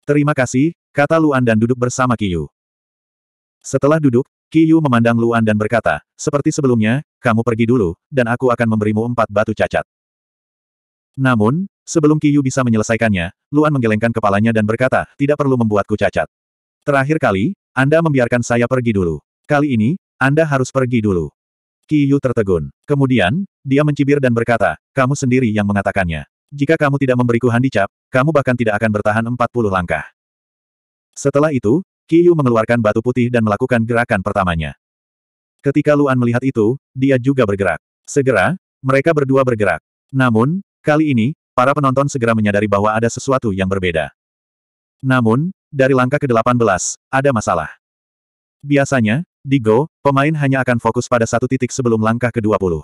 Terima kasih, kata Luan dan duduk bersama Kiyu. Setelah duduk, Kiyu memandang Luan dan berkata, seperti sebelumnya, kamu pergi dulu, dan aku akan memberimu empat batu cacat. Namun, sebelum Yu bisa menyelesaikannya, Luan menggelengkan kepalanya dan berkata, tidak perlu membuatku cacat. Terakhir kali, Anda membiarkan saya pergi dulu. Kali ini, Anda harus pergi dulu. Yu tertegun. Kemudian, dia mencibir dan berkata, kamu sendiri yang mengatakannya. Jika kamu tidak memberiku handicap, kamu bahkan tidak akan bertahan 40 langkah. Setelah itu, Yu mengeluarkan batu putih dan melakukan gerakan pertamanya. Ketika Luan melihat itu, dia juga bergerak. Segera, mereka berdua bergerak. Namun, Kali ini, para penonton segera menyadari bahwa ada sesuatu yang berbeda. Namun, dari langkah ke-18, ada masalah. Biasanya, di Go, pemain hanya akan fokus pada satu titik sebelum langkah ke-20.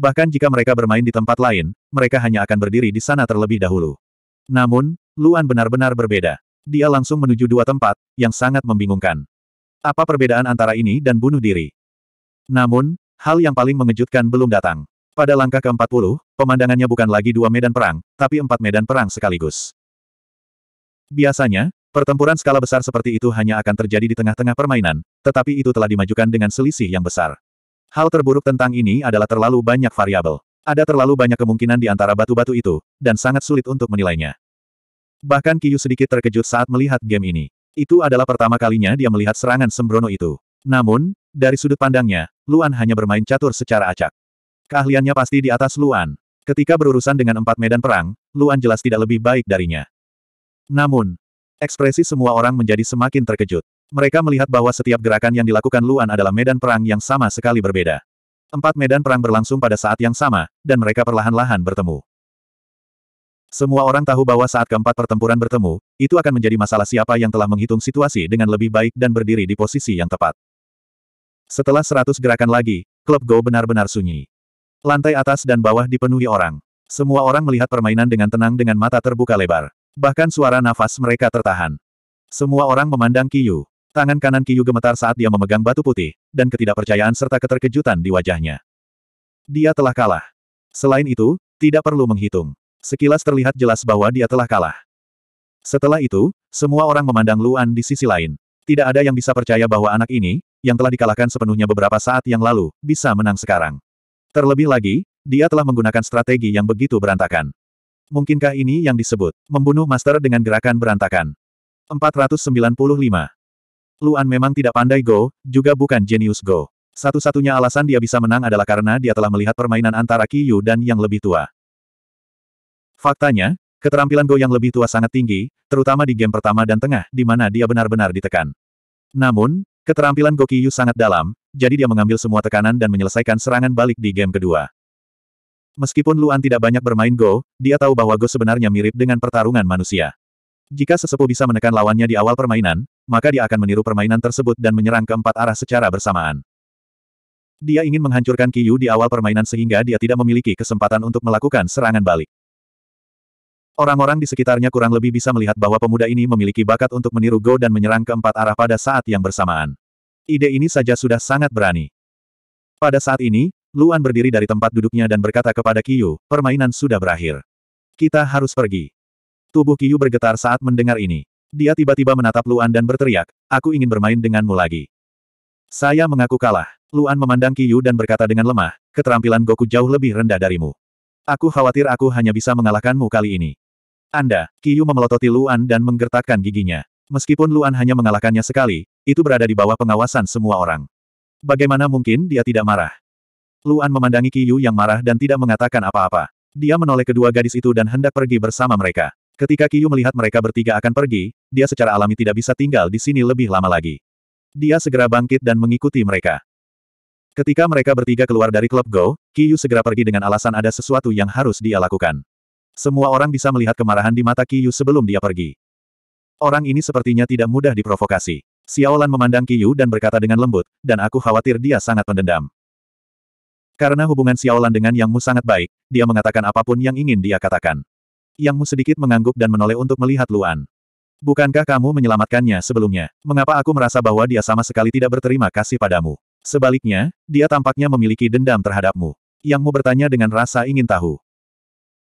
Bahkan jika mereka bermain di tempat lain, mereka hanya akan berdiri di sana terlebih dahulu. Namun, Luan benar-benar berbeda. Dia langsung menuju dua tempat, yang sangat membingungkan. Apa perbedaan antara ini dan bunuh diri? Namun, hal yang paling mengejutkan belum datang. Pada langkah ke-40, pemandangannya bukan lagi dua medan perang, tapi empat medan perang sekaligus. Biasanya, pertempuran skala besar seperti itu hanya akan terjadi di tengah-tengah permainan, tetapi itu telah dimajukan dengan selisih yang besar. Hal terburuk tentang ini adalah terlalu banyak variabel. Ada terlalu banyak kemungkinan di antara batu-batu itu, dan sangat sulit untuk menilainya. Bahkan Kiyu sedikit terkejut saat melihat game ini. Itu adalah pertama kalinya dia melihat serangan sembrono itu. Namun, dari sudut pandangnya, Luan hanya bermain catur secara acak. Keahliannya pasti di atas Luan. Ketika berurusan dengan empat medan perang, Luan jelas tidak lebih baik darinya. Namun, ekspresi semua orang menjadi semakin terkejut. Mereka melihat bahwa setiap gerakan yang dilakukan Luan adalah medan perang yang sama sekali berbeda. Empat medan perang berlangsung pada saat yang sama, dan mereka perlahan-lahan bertemu. Semua orang tahu bahwa saat keempat pertempuran bertemu, itu akan menjadi masalah siapa yang telah menghitung situasi dengan lebih baik dan berdiri di posisi yang tepat. Setelah seratus gerakan lagi, klub Go benar-benar sunyi. Lantai atas dan bawah dipenuhi orang. Semua orang melihat permainan dengan tenang dengan mata terbuka lebar. Bahkan suara nafas mereka tertahan. Semua orang memandang Kiyu. Tangan kanan Kiyu gemetar saat dia memegang batu putih, dan ketidakpercayaan serta keterkejutan di wajahnya. Dia telah kalah. Selain itu, tidak perlu menghitung. Sekilas terlihat jelas bahwa dia telah kalah. Setelah itu, semua orang memandang Luan di sisi lain. Tidak ada yang bisa percaya bahwa anak ini, yang telah dikalahkan sepenuhnya beberapa saat yang lalu, bisa menang sekarang. Terlebih lagi, dia telah menggunakan strategi yang begitu berantakan. Mungkinkah ini yang disebut, membunuh master dengan gerakan berantakan? 495. Luan memang tidak pandai Go, juga bukan jenius Go. Satu-satunya alasan dia bisa menang adalah karena dia telah melihat permainan antara Yu dan yang lebih tua. Faktanya, keterampilan Go yang lebih tua sangat tinggi, terutama di game pertama dan tengah, di mana dia benar-benar ditekan. Namun, Keterampilan Gokiyu sangat dalam, jadi dia mengambil semua tekanan dan menyelesaikan serangan balik di game kedua. Meskipun Luan tidak banyak bermain Go, dia tahu bahwa Go sebenarnya mirip dengan pertarungan manusia. Jika sesepuh bisa menekan lawannya di awal permainan, maka dia akan meniru permainan tersebut dan menyerang keempat arah secara bersamaan. Dia ingin menghancurkan Kiyu di awal permainan sehingga dia tidak memiliki kesempatan untuk melakukan serangan balik. Orang-orang di sekitarnya kurang lebih bisa melihat bahwa pemuda ini memiliki bakat untuk meniru Go dan menyerang keempat arah pada saat yang bersamaan. Ide ini saja sudah sangat berani. Pada saat ini, Luan berdiri dari tempat duduknya dan berkata kepada Kiyu, permainan sudah berakhir. Kita harus pergi. Tubuh Kiyu bergetar saat mendengar ini. Dia tiba-tiba menatap Luan dan berteriak, aku ingin bermain denganmu lagi. Saya mengaku kalah. Luan memandang Kiyu dan berkata dengan lemah, keterampilan Goku jauh lebih rendah darimu. Aku khawatir aku hanya bisa mengalahkanmu kali ini. Anda, Kiyu memelototi Luan dan menggertakkan giginya. Meskipun Luan hanya mengalahkannya sekali, itu berada di bawah pengawasan semua orang. Bagaimana mungkin dia tidak marah? Luan memandangi Kiyu yang marah dan tidak mengatakan apa-apa. Dia menoleh kedua gadis itu dan hendak pergi bersama mereka. Ketika Kiyu melihat mereka bertiga akan pergi, dia secara alami tidak bisa tinggal di sini lebih lama lagi. Dia segera bangkit dan mengikuti mereka. Ketika mereka bertiga keluar dari klub Go, Kiyu segera pergi dengan alasan ada sesuatu yang harus dia lakukan. Semua orang bisa melihat kemarahan di mata Qiyu sebelum dia pergi. Orang ini sepertinya tidak mudah diprovokasi. Xiaolan memandang Qiyu dan berkata dengan lembut, dan aku khawatir dia sangat pendendam. Karena hubungan Xiaolan dengan Yang Mu sangat baik, dia mengatakan apapun yang ingin dia katakan. Yang Mu sedikit mengangguk dan menoleh untuk melihat Luan. Bukankah kamu menyelamatkannya sebelumnya? Mengapa aku merasa bahwa dia sama sekali tidak berterima kasih padamu? Sebaliknya, dia tampaknya memiliki dendam terhadapmu. Yang Mu bertanya dengan rasa ingin tahu.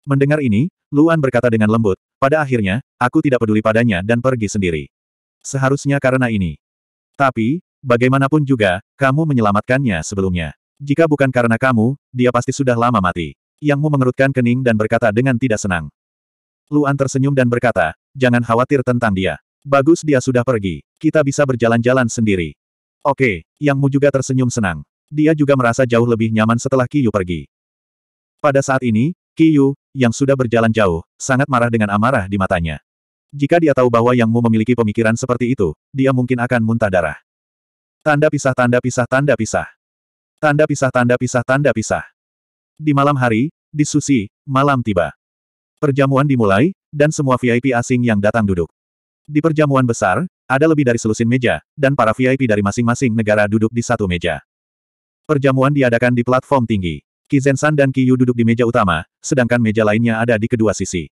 Mendengar ini, Luan berkata dengan lembut, pada akhirnya, aku tidak peduli padanya dan pergi sendiri. Seharusnya karena ini. Tapi, bagaimanapun juga, kamu menyelamatkannya sebelumnya. Jika bukan karena kamu, dia pasti sudah lama mati. Yangmu mengerutkan kening dan berkata dengan tidak senang. Luan tersenyum dan berkata, jangan khawatir tentang dia. Bagus dia sudah pergi. Kita bisa berjalan-jalan sendiri. Oke, Yangmu juga tersenyum senang. Dia juga merasa jauh lebih nyaman setelah Kiyu pergi. Pada saat ini, Kiyu, yang sudah berjalan jauh, sangat marah dengan amarah di matanya. Jika dia tahu bahwa Yang Mu memiliki pemikiran seperti itu, dia mungkin akan muntah darah. Tanda pisah tanda pisah tanda pisah. Tanda pisah tanda pisah tanda pisah. Di malam hari, di Susi, malam tiba. Perjamuan dimulai, dan semua VIP asing yang datang duduk. Di perjamuan besar, ada lebih dari selusin meja, dan para VIP dari masing-masing negara duduk di satu meja. Perjamuan diadakan di platform tinggi. Kizensan dan Kiyu duduk di meja utama, sedangkan meja lainnya ada di kedua sisi.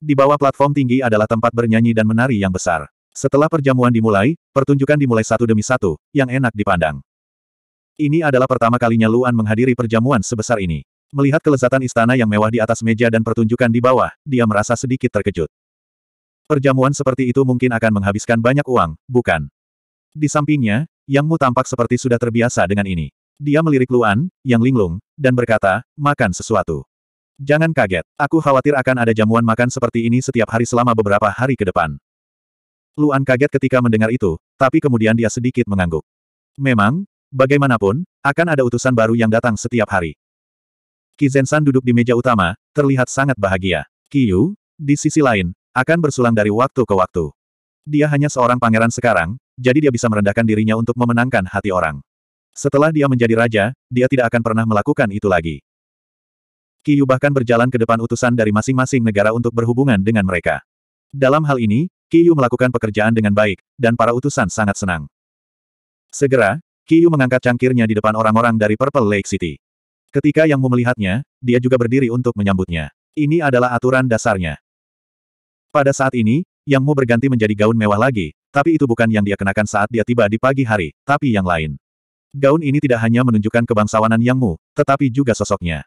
Di bawah platform tinggi adalah tempat bernyanyi dan menari yang besar. Setelah perjamuan dimulai, pertunjukan dimulai satu demi satu, yang enak dipandang. Ini adalah pertama kalinya Luan menghadiri perjamuan sebesar ini. Melihat kelezatan istana yang mewah di atas meja dan pertunjukan di bawah, dia merasa sedikit terkejut. Perjamuan seperti itu mungkin akan menghabiskan banyak uang, bukan? Di sampingnya, Yang Mu tampak seperti sudah terbiasa dengan ini. Dia melirik Luan, yang linglung, dan berkata, makan sesuatu. Jangan kaget, aku khawatir akan ada jamuan makan seperti ini setiap hari selama beberapa hari ke depan. Luan kaget ketika mendengar itu, tapi kemudian dia sedikit mengangguk. Memang, bagaimanapun, akan ada utusan baru yang datang setiap hari. Kizensan duduk di meja utama, terlihat sangat bahagia. Kiyu, di sisi lain, akan bersulang dari waktu ke waktu. Dia hanya seorang pangeran sekarang, jadi dia bisa merendahkan dirinya untuk memenangkan hati orang. Setelah dia menjadi raja, dia tidak akan pernah melakukan itu lagi. Kiyu bahkan berjalan ke depan utusan dari masing-masing negara untuk berhubungan dengan mereka. Dalam hal ini, Kiyu melakukan pekerjaan dengan baik, dan para utusan sangat senang. Segera, Kiyu mengangkat cangkirnya di depan orang-orang dari Purple Lake City. Ketika Yang Mu melihatnya, dia juga berdiri untuk menyambutnya. Ini adalah aturan dasarnya. Pada saat ini, Yang Mu berganti menjadi gaun mewah lagi, tapi itu bukan yang dia kenakan saat dia tiba di pagi hari, tapi yang lain. Gaun ini tidak hanya menunjukkan kebangsawanan Yang Mu, tetapi juga sosoknya.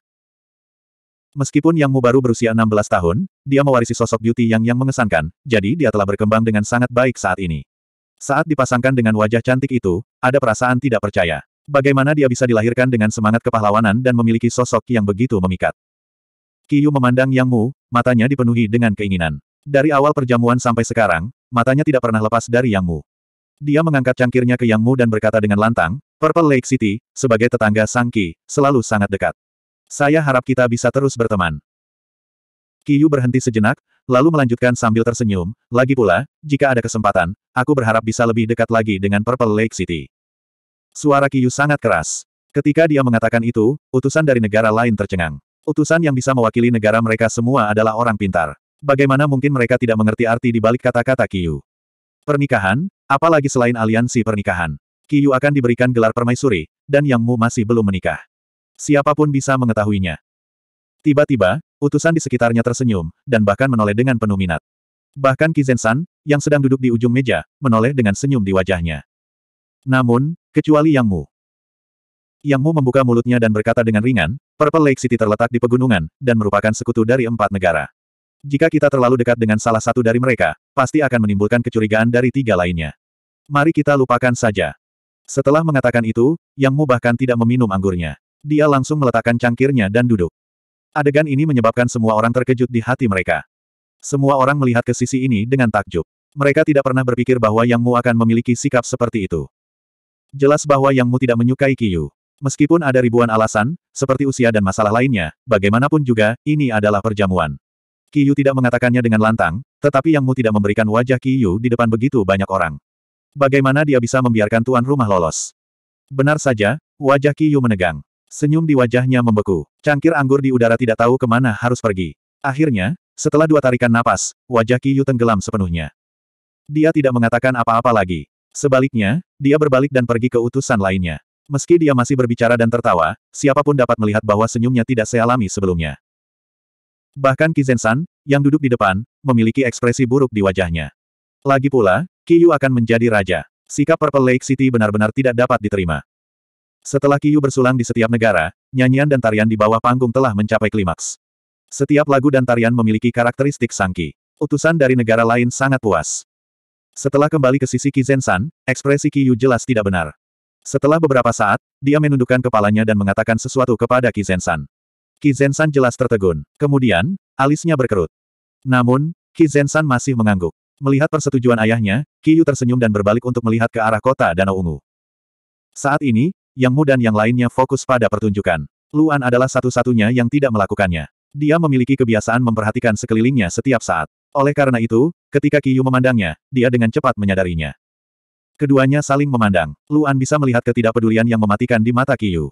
Meskipun Yang Mu baru berusia 16 tahun, dia mewarisi sosok beauty yang yang mengesankan, jadi dia telah berkembang dengan sangat baik saat ini. Saat dipasangkan dengan wajah cantik itu, ada perasaan tidak percaya. Bagaimana dia bisa dilahirkan dengan semangat kepahlawanan dan memiliki sosok yang begitu memikat. Kiyu memandang Yang Mu, matanya dipenuhi dengan keinginan. Dari awal perjamuan sampai sekarang, matanya tidak pernah lepas dari Yang Mu. Dia mengangkat cangkirnya ke Yang Mu dan berkata dengan lantang, Purple Lake City, sebagai tetangga Sang Ki, selalu sangat dekat. Saya harap kita bisa terus berteman. Yu berhenti sejenak, lalu melanjutkan sambil tersenyum, lagi pula, jika ada kesempatan, aku berharap bisa lebih dekat lagi dengan Purple Lake City. Suara Yu sangat keras. Ketika dia mengatakan itu, utusan dari negara lain tercengang. Utusan yang bisa mewakili negara mereka semua adalah orang pintar. Bagaimana mungkin mereka tidak mengerti arti di balik kata-kata Kiyu? Pernikahan, Apalagi selain aliansi pernikahan. Kiyu akan diberikan gelar permaisuri, dan Yang Mu masih belum menikah. Siapapun bisa mengetahuinya. Tiba-tiba, utusan di sekitarnya tersenyum, dan bahkan menoleh dengan penuh minat. Bahkan Kizen-san, yang sedang duduk di ujung meja, menoleh dengan senyum di wajahnya. Namun, kecuali Yang Mu. Yang Mu membuka mulutnya dan berkata dengan ringan, Purple Lake City terletak di pegunungan, dan merupakan sekutu dari empat negara. Jika kita terlalu dekat dengan salah satu dari mereka, pasti akan menimbulkan kecurigaan dari tiga lainnya. Mari kita lupakan saja. Setelah mengatakan itu, Yang Mu bahkan tidak meminum anggurnya. Dia langsung meletakkan cangkirnya dan duduk. Adegan ini menyebabkan semua orang terkejut di hati mereka. Semua orang melihat ke sisi ini dengan takjub. Mereka tidak pernah berpikir bahwa Yang Mu akan memiliki sikap seperti itu. Jelas bahwa Yang Mu tidak menyukai Kiyu. Meskipun ada ribuan alasan, seperti usia dan masalah lainnya, bagaimanapun juga, ini adalah perjamuan. Kiyu tidak mengatakannya dengan lantang, tetapi Yang Mu tidak memberikan wajah Kiyu di depan begitu banyak orang. Bagaimana dia bisa membiarkan tuan rumah lolos? Benar saja, wajah Kiyu menegang. Senyum di wajahnya membeku. Cangkir anggur di udara tidak tahu kemana harus pergi. Akhirnya, setelah dua tarikan napas, wajah Kiyu tenggelam sepenuhnya. Dia tidak mengatakan apa-apa lagi. Sebaliknya, dia berbalik dan pergi ke utusan lainnya. Meski dia masih berbicara dan tertawa, siapapun dapat melihat bahwa senyumnya tidak sealami sebelumnya. Bahkan Kizensan, yang duduk di depan, memiliki ekspresi buruk di wajahnya. Lagi pula, Kiyu akan menjadi raja. Sikap Purple Lake City benar-benar tidak dapat diterima. Setelah Kiyu bersulang di setiap negara, nyanyian dan tarian di bawah panggung telah mencapai klimaks. Setiap lagu dan tarian memiliki karakteristik sangki. Utusan dari negara lain sangat puas. Setelah kembali ke sisi Kizensan, ekspresi Kiyu jelas tidak benar. Setelah beberapa saat, dia menundukkan kepalanya dan mengatakan sesuatu kepada Kizensan. Kizensan jelas tertegun. Kemudian, alisnya berkerut. Namun, Kizensan masih mengangguk. Melihat persetujuan ayahnya, Kiyu tersenyum dan berbalik untuk melihat ke arah kota Danau Ungu. Saat ini, Yang Mu dan yang lainnya fokus pada pertunjukan. Luan adalah satu-satunya yang tidak melakukannya. Dia memiliki kebiasaan memperhatikan sekelilingnya setiap saat. Oleh karena itu, ketika Kiyu memandangnya, dia dengan cepat menyadarinya. Keduanya saling memandang. Luan bisa melihat ketidakpedulian yang mematikan di mata Kiyu.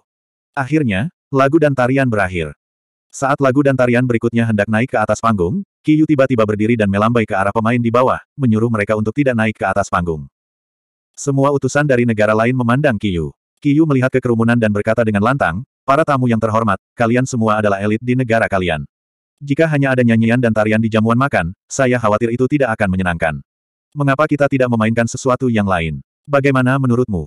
Akhirnya, lagu dan tarian berakhir. Saat lagu dan tarian berikutnya hendak naik ke atas panggung, Kiyu tiba-tiba berdiri dan melambai ke arah pemain di bawah, menyuruh mereka untuk tidak naik ke atas panggung. Semua utusan dari negara lain memandang Kiyu. Kiyu melihat ke kerumunan dan berkata dengan lantang, Para tamu yang terhormat, kalian semua adalah elit di negara kalian. Jika hanya ada nyanyian dan tarian di jamuan makan, saya khawatir itu tidak akan menyenangkan. Mengapa kita tidak memainkan sesuatu yang lain? Bagaimana menurutmu?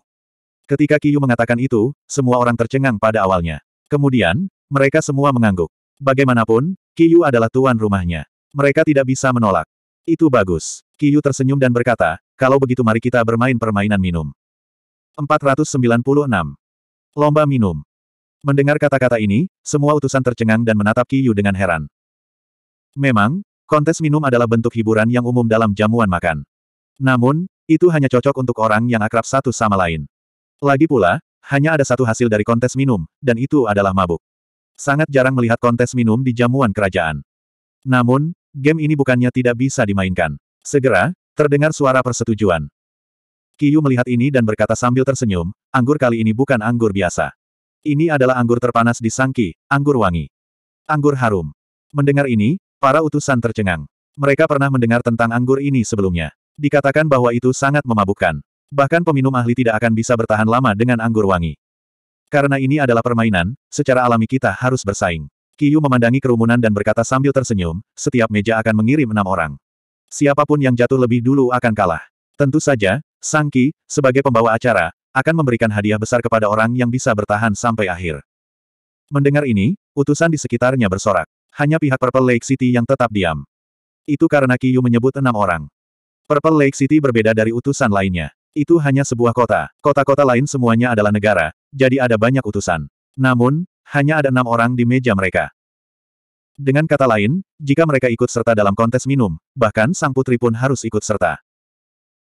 Ketika Kiyu mengatakan itu, semua orang tercengang pada awalnya. Kemudian, mereka semua mengangguk. Bagaimanapun, Kiyu adalah tuan rumahnya. Mereka tidak bisa menolak. Itu bagus. Kiyu tersenyum dan berkata, kalau begitu mari kita bermain permainan minum. 496. Lomba minum. Mendengar kata-kata ini, semua utusan tercengang dan menatap Kiyu dengan heran. Memang, kontes minum adalah bentuk hiburan yang umum dalam jamuan makan. Namun, itu hanya cocok untuk orang yang akrab satu sama lain. Lagi pula, hanya ada satu hasil dari kontes minum, dan itu adalah mabuk. Sangat jarang melihat kontes minum di jamuan kerajaan. Namun, game ini bukannya tidak bisa dimainkan. Segera, terdengar suara persetujuan. Kiyu melihat ini dan berkata sambil tersenyum, anggur kali ini bukan anggur biasa. Ini adalah anggur terpanas di Sangki, anggur wangi. Anggur harum. Mendengar ini, para utusan tercengang. Mereka pernah mendengar tentang anggur ini sebelumnya. Dikatakan bahwa itu sangat memabukkan. Bahkan peminum ahli tidak akan bisa bertahan lama dengan anggur wangi. Karena ini adalah permainan, secara alami kita harus bersaing. Kiyu memandangi kerumunan dan berkata sambil tersenyum, setiap meja akan mengirim enam orang. Siapapun yang jatuh lebih dulu akan kalah. Tentu saja, Sang Ki, sebagai pembawa acara, akan memberikan hadiah besar kepada orang yang bisa bertahan sampai akhir. Mendengar ini, utusan di sekitarnya bersorak. Hanya pihak Purple Lake City yang tetap diam. Itu karena Kiyu menyebut enam orang. Purple Lake City berbeda dari utusan lainnya. Itu hanya sebuah kota. Kota-kota lain semuanya adalah negara, jadi ada banyak utusan. Namun, hanya ada enam orang di meja mereka. Dengan kata lain, jika mereka ikut serta dalam kontes minum, bahkan sang putri pun harus ikut serta.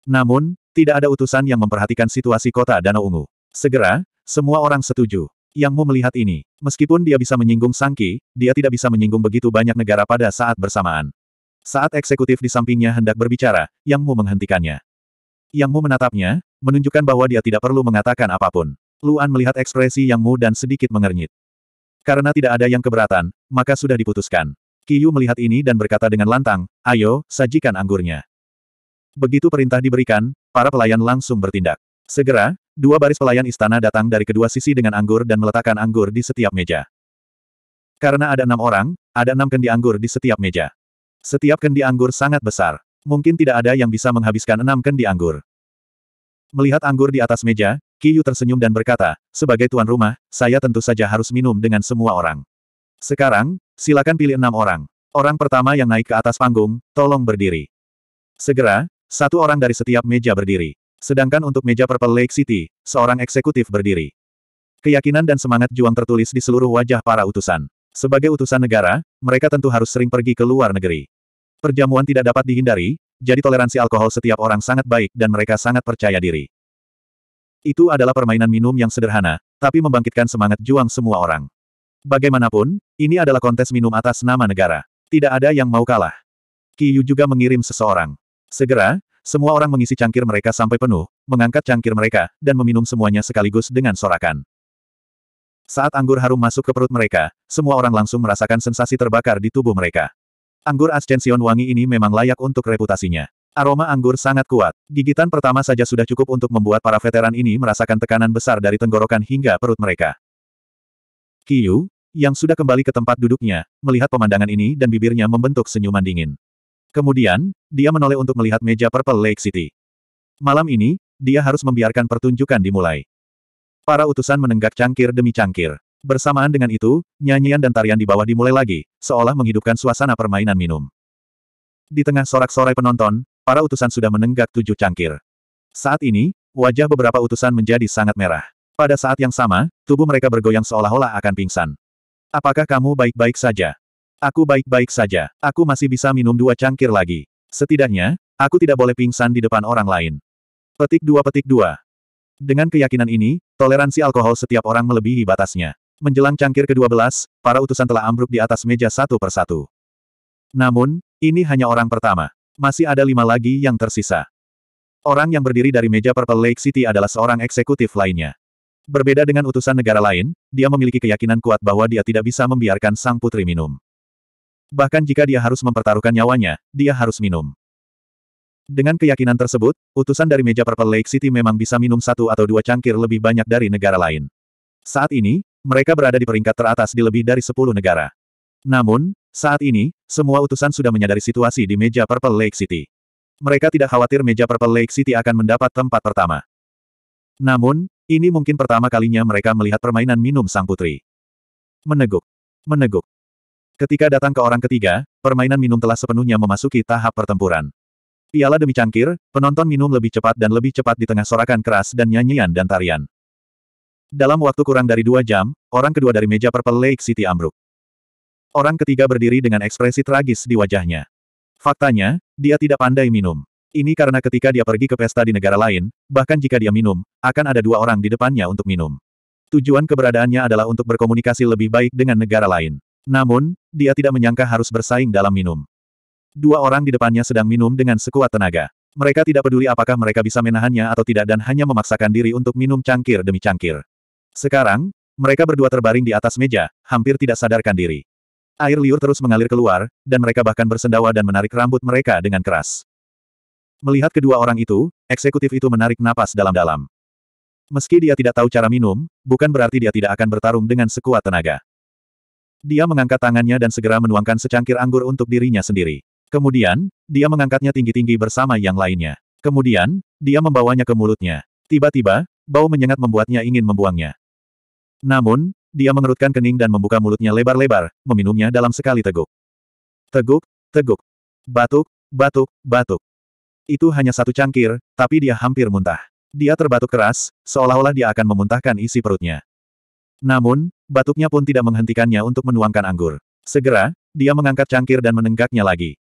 Namun, tidak ada utusan yang memperhatikan situasi kota Danau Ungu. Segera, semua orang setuju. Yang Mu melihat ini, meskipun dia bisa menyinggung Sangki, dia tidak bisa menyinggung begitu banyak negara pada saat bersamaan. Saat eksekutif di sampingnya hendak berbicara, Yang Mu menghentikannya. Yang Mu menatapnya, menunjukkan bahwa dia tidak perlu mengatakan apapun. Luan melihat ekspresi Yang Mu dan sedikit mengernyit. Karena tidak ada yang keberatan, maka sudah diputuskan. Kiyu melihat ini dan berkata dengan lantang, ayo, sajikan anggurnya. Begitu perintah diberikan, para pelayan langsung bertindak. Segera, dua baris pelayan istana datang dari kedua sisi dengan anggur dan meletakkan anggur di setiap meja. Karena ada enam orang, ada enam kendi anggur di setiap meja. Setiap kendi anggur sangat besar. Mungkin tidak ada yang bisa menghabiskan enam kendi anggur. Melihat anggur di atas meja, Kiyu tersenyum dan berkata, sebagai tuan rumah, saya tentu saja harus minum dengan semua orang. Sekarang, silakan pilih enam orang. Orang pertama yang naik ke atas panggung, tolong berdiri. Segera, satu orang dari setiap meja berdiri. Sedangkan untuk meja Purple Lake City, seorang eksekutif berdiri. Keyakinan dan semangat juang tertulis di seluruh wajah para utusan. Sebagai utusan negara, mereka tentu harus sering pergi ke luar negeri. Perjamuan tidak dapat dihindari, jadi toleransi alkohol setiap orang sangat baik dan mereka sangat percaya diri. Itu adalah permainan minum yang sederhana, tapi membangkitkan semangat juang semua orang. Bagaimanapun, ini adalah kontes minum atas nama negara. Tidak ada yang mau kalah. Kiyu juga mengirim seseorang. Segera, semua orang mengisi cangkir mereka sampai penuh, mengangkat cangkir mereka, dan meminum semuanya sekaligus dengan sorakan. Saat anggur harum masuk ke perut mereka, semua orang langsung merasakan sensasi terbakar di tubuh mereka. Anggur ascension wangi ini memang layak untuk reputasinya. Aroma anggur sangat kuat. Gigitan pertama saja sudah cukup untuk membuat para veteran ini merasakan tekanan besar dari tenggorokan hingga perut mereka. Kiyu, yang sudah kembali ke tempat duduknya, melihat pemandangan ini dan bibirnya membentuk senyuman dingin. Kemudian, dia menoleh untuk melihat meja Purple Lake City. Malam ini, dia harus membiarkan pertunjukan dimulai. Para utusan menenggak cangkir demi cangkir. Bersamaan dengan itu, nyanyian dan tarian di bawah dimulai lagi, seolah menghidupkan suasana permainan minum. Di tengah sorak-sorai penonton, Para utusan sudah menenggak tujuh cangkir. Saat ini, wajah beberapa utusan menjadi sangat merah. Pada saat yang sama, tubuh mereka bergoyang seolah-olah akan pingsan. Apakah kamu baik-baik saja? Aku baik-baik saja. Aku masih bisa minum dua cangkir lagi. Setidaknya, aku tidak boleh pingsan di depan orang lain. Petik dua petik dua. Dengan keyakinan ini, toleransi alkohol setiap orang melebihi batasnya. Menjelang cangkir ke-12, para utusan telah ambruk di atas meja satu persatu. Namun, ini hanya orang pertama. Masih ada lima lagi yang tersisa. Orang yang berdiri dari meja Purple Lake City adalah seorang eksekutif lainnya. Berbeda dengan utusan negara lain, dia memiliki keyakinan kuat bahwa dia tidak bisa membiarkan sang putri minum. Bahkan jika dia harus mempertaruhkan nyawanya, dia harus minum. Dengan keyakinan tersebut, utusan dari meja Purple Lake City memang bisa minum satu atau dua cangkir lebih banyak dari negara lain. Saat ini, mereka berada di peringkat teratas di lebih dari sepuluh negara. Namun, saat ini, semua utusan sudah menyadari situasi di meja Purple Lake City. Mereka tidak khawatir meja Purple Lake City akan mendapat tempat pertama. Namun, ini mungkin pertama kalinya mereka melihat permainan minum sang putri. Meneguk. Meneguk. Ketika datang ke orang ketiga, permainan minum telah sepenuhnya memasuki tahap pertempuran. Piala demi cangkir, penonton minum lebih cepat dan lebih cepat di tengah sorakan keras dan nyanyian dan tarian. Dalam waktu kurang dari dua jam, orang kedua dari meja Purple Lake City ambruk. Orang ketiga berdiri dengan ekspresi tragis di wajahnya. Faktanya, dia tidak pandai minum. Ini karena ketika dia pergi ke pesta di negara lain, bahkan jika dia minum, akan ada dua orang di depannya untuk minum. Tujuan keberadaannya adalah untuk berkomunikasi lebih baik dengan negara lain. Namun, dia tidak menyangka harus bersaing dalam minum. Dua orang di depannya sedang minum dengan sekuat tenaga. Mereka tidak peduli apakah mereka bisa menahannya atau tidak dan hanya memaksakan diri untuk minum cangkir demi cangkir. Sekarang, mereka berdua terbaring di atas meja, hampir tidak sadarkan diri. Air liur terus mengalir keluar, dan mereka bahkan bersendawa dan menarik rambut mereka dengan keras. Melihat kedua orang itu, eksekutif itu menarik napas dalam-dalam. Meski dia tidak tahu cara minum, bukan berarti dia tidak akan bertarung dengan sekuat tenaga. Dia mengangkat tangannya dan segera menuangkan secangkir anggur untuk dirinya sendiri. Kemudian, dia mengangkatnya tinggi-tinggi bersama yang lainnya. Kemudian, dia membawanya ke mulutnya. Tiba-tiba, bau menyengat membuatnya ingin membuangnya. Namun, dia mengerutkan kening dan membuka mulutnya lebar-lebar, meminumnya dalam sekali teguk. Teguk, teguk. Batuk, batuk, batuk. Itu hanya satu cangkir, tapi dia hampir muntah. Dia terbatuk keras, seolah-olah dia akan memuntahkan isi perutnya. Namun, batuknya pun tidak menghentikannya untuk menuangkan anggur. Segera, dia mengangkat cangkir dan menenggaknya lagi.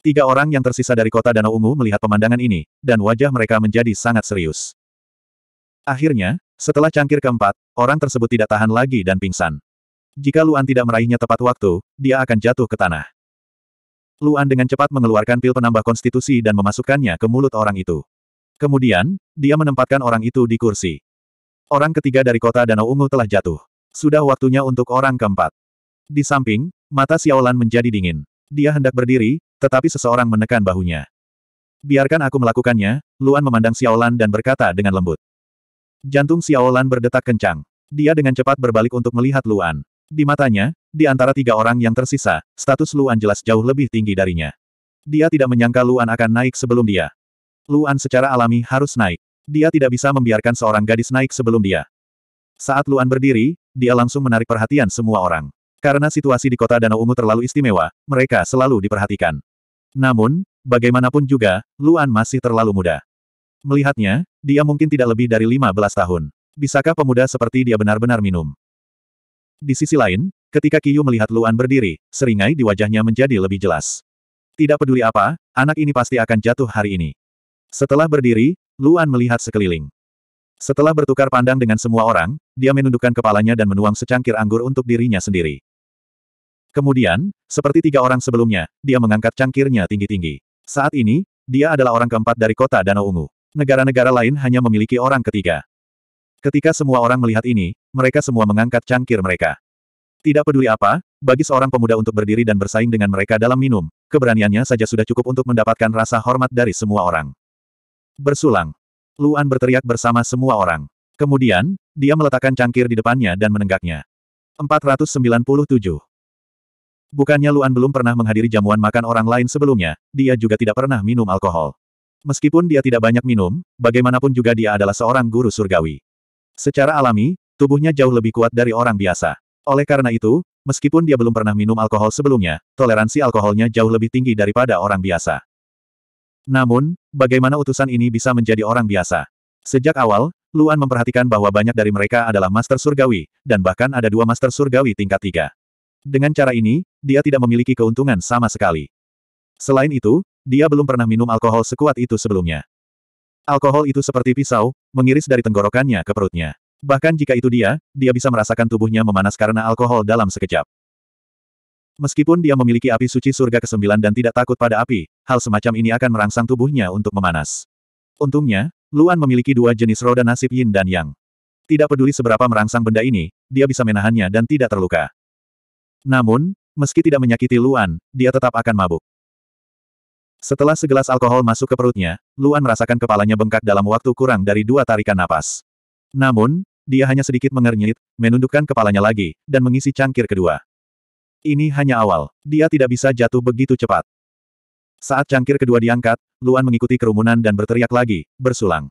Tiga orang yang tersisa dari kota Danau Ungu melihat pemandangan ini, dan wajah mereka menjadi sangat serius. Akhirnya, setelah cangkir keempat, orang tersebut tidak tahan lagi dan pingsan. Jika Luan tidak meraihnya tepat waktu, dia akan jatuh ke tanah. Luan dengan cepat mengeluarkan pil penambah konstitusi dan memasukkannya ke mulut orang itu. Kemudian, dia menempatkan orang itu di kursi. Orang ketiga dari kota Danau Ungu telah jatuh. Sudah waktunya untuk orang keempat. Di samping, mata Xiaolan menjadi dingin. Dia hendak berdiri, tetapi seseorang menekan bahunya. Biarkan aku melakukannya, Luan memandang Xiaolan dan berkata dengan lembut. Jantung Xiaolan berdetak kencang. Dia dengan cepat berbalik untuk melihat Luan. Di matanya, di antara tiga orang yang tersisa, status Luan jelas jauh lebih tinggi darinya. Dia tidak menyangka Luan akan naik sebelum dia. Luan secara alami harus naik. Dia tidak bisa membiarkan seorang gadis naik sebelum dia. Saat Luan berdiri, dia langsung menarik perhatian semua orang. Karena situasi di kota Danau Ungu terlalu istimewa, mereka selalu diperhatikan. Namun, bagaimanapun juga, Luan masih terlalu muda. Melihatnya, dia mungkin tidak lebih dari 15 tahun. Bisakah pemuda seperti dia benar-benar minum? Di sisi lain, ketika Kiyu melihat Luan berdiri, seringai di wajahnya menjadi lebih jelas. Tidak peduli apa, anak ini pasti akan jatuh hari ini. Setelah berdiri, Luan melihat sekeliling. Setelah bertukar pandang dengan semua orang, dia menundukkan kepalanya dan menuang secangkir anggur untuk dirinya sendiri. Kemudian, seperti tiga orang sebelumnya, dia mengangkat cangkirnya tinggi-tinggi. Saat ini, dia adalah orang keempat dari kota Danau Ungu negara-negara lain hanya memiliki orang ketiga. Ketika semua orang melihat ini, mereka semua mengangkat cangkir mereka. Tidak peduli apa, bagi seorang pemuda untuk berdiri dan bersaing dengan mereka dalam minum, keberaniannya saja sudah cukup untuk mendapatkan rasa hormat dari semua orang. Bersulang. Luan berteriak bersama semua orang. Kemudian, dia meletakkan cangkir di depannya dan menenggaknya. 497. Bukannya Luan belum pernah menghadiri jamuan makan orang lain sebelumnya, dia juga tidak pernah minum alkohol. Meskipun dia tidak banyak minum, bagaimanapun juga dia adalah seorang guru surgawi. Secara alami, tubuhnya jauh lebih kuat dari orang biasa. Oleh karena itu, meskipun dia belum pernah minum alkohol sebelumnya, toleransi alkoholnya jauh lebih tinggi daripada orang biasa. Namun, bagaimana utusan ini bisa menjadi orang biasa? Sejak awal, Luan memperhatikan bahwa banyak dari mereka adalah master surgawi, dan bahkan ada dua master surgawi tingkat tiga. Dengan cara ini, dia tidak memiliki keuntungan sama sekali. Selain itu, dia belum pernah minum alkohol sekuat itu sebelumnya. Alkohol itu seperti pisau, mengiris dari tenggorokannya ke perutnya. Bahkan jika itu dia, dia bisa merasakan tubuhnya memanas karena alkohol dalam sekejap. Meskipun dia memiliki api suci surga ke-9 dan tidak takut pada api, hal semacam ini akan merangsang tubuhnya untuk memanas. Untungnya, Luan memiliki dua jenis roda nasib yin dan yang. Tidak peduli seberapa merangsang benda ini, dia bisa menahannya dan tidak terluka. Namun, meski tidak menyakiti Luan, dia tetap akan mabuk. Setelah segelas alkohol masuk ke perutnya, Luan merasakan kepalanya bengkak dalam waktu kurang dari dua tarikan napas. Namun, dia hanya sedikit mengernyit, menundukkan kepalanya lagi, dan mengisi cangkir kedua. Ini hanya awal, dia tidak bisa jatuh begitu cepat. Saat cangkir kedua diangkat, Luan mengikuti kerumunan dan berteriak lagi, bersulang.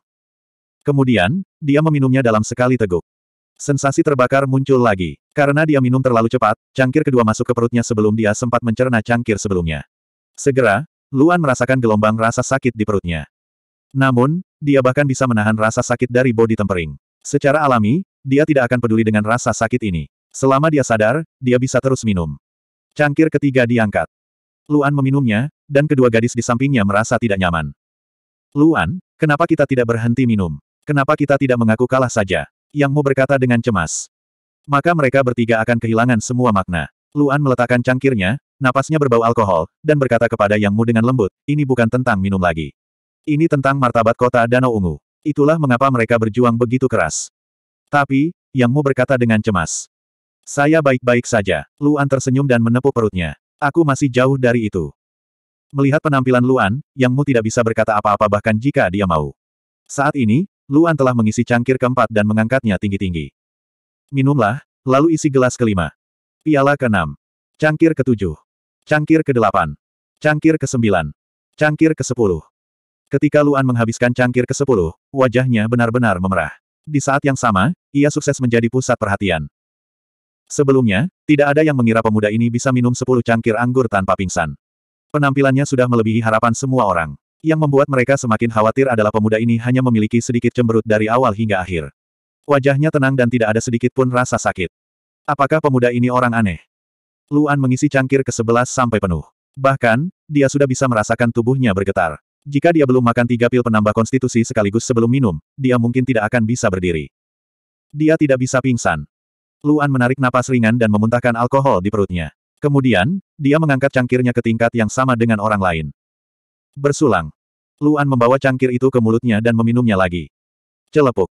Kemudian, dia meminumnya dalam sekali teguk. Sensasi terbakar muncul lagi. Karena dia minum terlalu cepat, cangkir kedua masuk ke perutnya sebelum dia sempat mencerna cangkir sebelumnya. Segera, Luan merasakan gelombang rasa sakit di perutnya. Namun, dia bahkan bisa menahan rasa sakit dari body tempering. Secara alami, dia tidak akan peduli dengan rasa sakit ini. Selama dia sadar, dia bisa terus minum. Cangkir ketiga diangkat. Luan meminumnya, dan kedua gadis di sampingnya merasa tidak nyaman. Luan, kenapa kita tidak berhenti minum? Kenapa kita tidak mengaku kalah saja? Yang mau berkata dengan cemas. Maka mereka bertiga akan kehilangan semua makna. Luan meletakkan cangkirnya, Napasnya berbau alkohol, dan berkata kepada Yang Mu dengan lembut, ini bukan tentang minum lagi. Ini tentang martabat kota Danau Ungu. Itulah mengapa mereka berjuang begitu keras. Tapi, Yang Mu berkata dengan cemas. Saya baik-baik saja. Luan tersenyum dan menepuk perutnya. Aku masih jauh dari itu. Melihat penampilan Luan, Yang Mu tidak bisa berkata apa-apa bahkan jika dia mau. Saat ini, Luan telah mengisi cangkir keempat dan mengangkatnya tinggi-tinggi. Minumlah, lalu isi gelas kelima. Piala keenam. Cangkir ketujuh. Cangkir ke-8. Cangkir ke-9. Cangkir ke-10. Ketika Luan menghabiskan cangkir ke-10, wajahnya benar-benar memerah. Di saat yang sama, ia sukses menjadi pusat perhatian. Sebelumnya, tidak ada yang mengira pemuda ini bisa minum 10 cangkir anggur tanpa pingsan. Penampilannya sudah melebihi harapan semua orang. Yang membuat mereka semakin khawatir adalah pemuda ini hanya memiliki sedikit cemberut dari awal hingga akhir. Wajahnya tenang dan tidak ada sedikit pun rasa sakit. Apakah pemuda ini orang aneh? Luan mengisi cangkir ke-11 sampai penuh. Bahkan, dia sudah bisa merasakan tubuhnya bergetar. Jika dia belum makan tiga pil penambah konstitusi sekaligus sebelum minum, dia mungkin tidak akan bisa berdiri. Dia tidak bisa pingsan. Luan menarik napas ringan dan memuntahkan alkohol di perutnya. Kemudian, dia mengangkat cangkirnya ke tingkat yang sama dengan orang lain. Bersulang. Luan membawa cangkir itu ke mulutnya dan meminumnya lagi. Celepuk.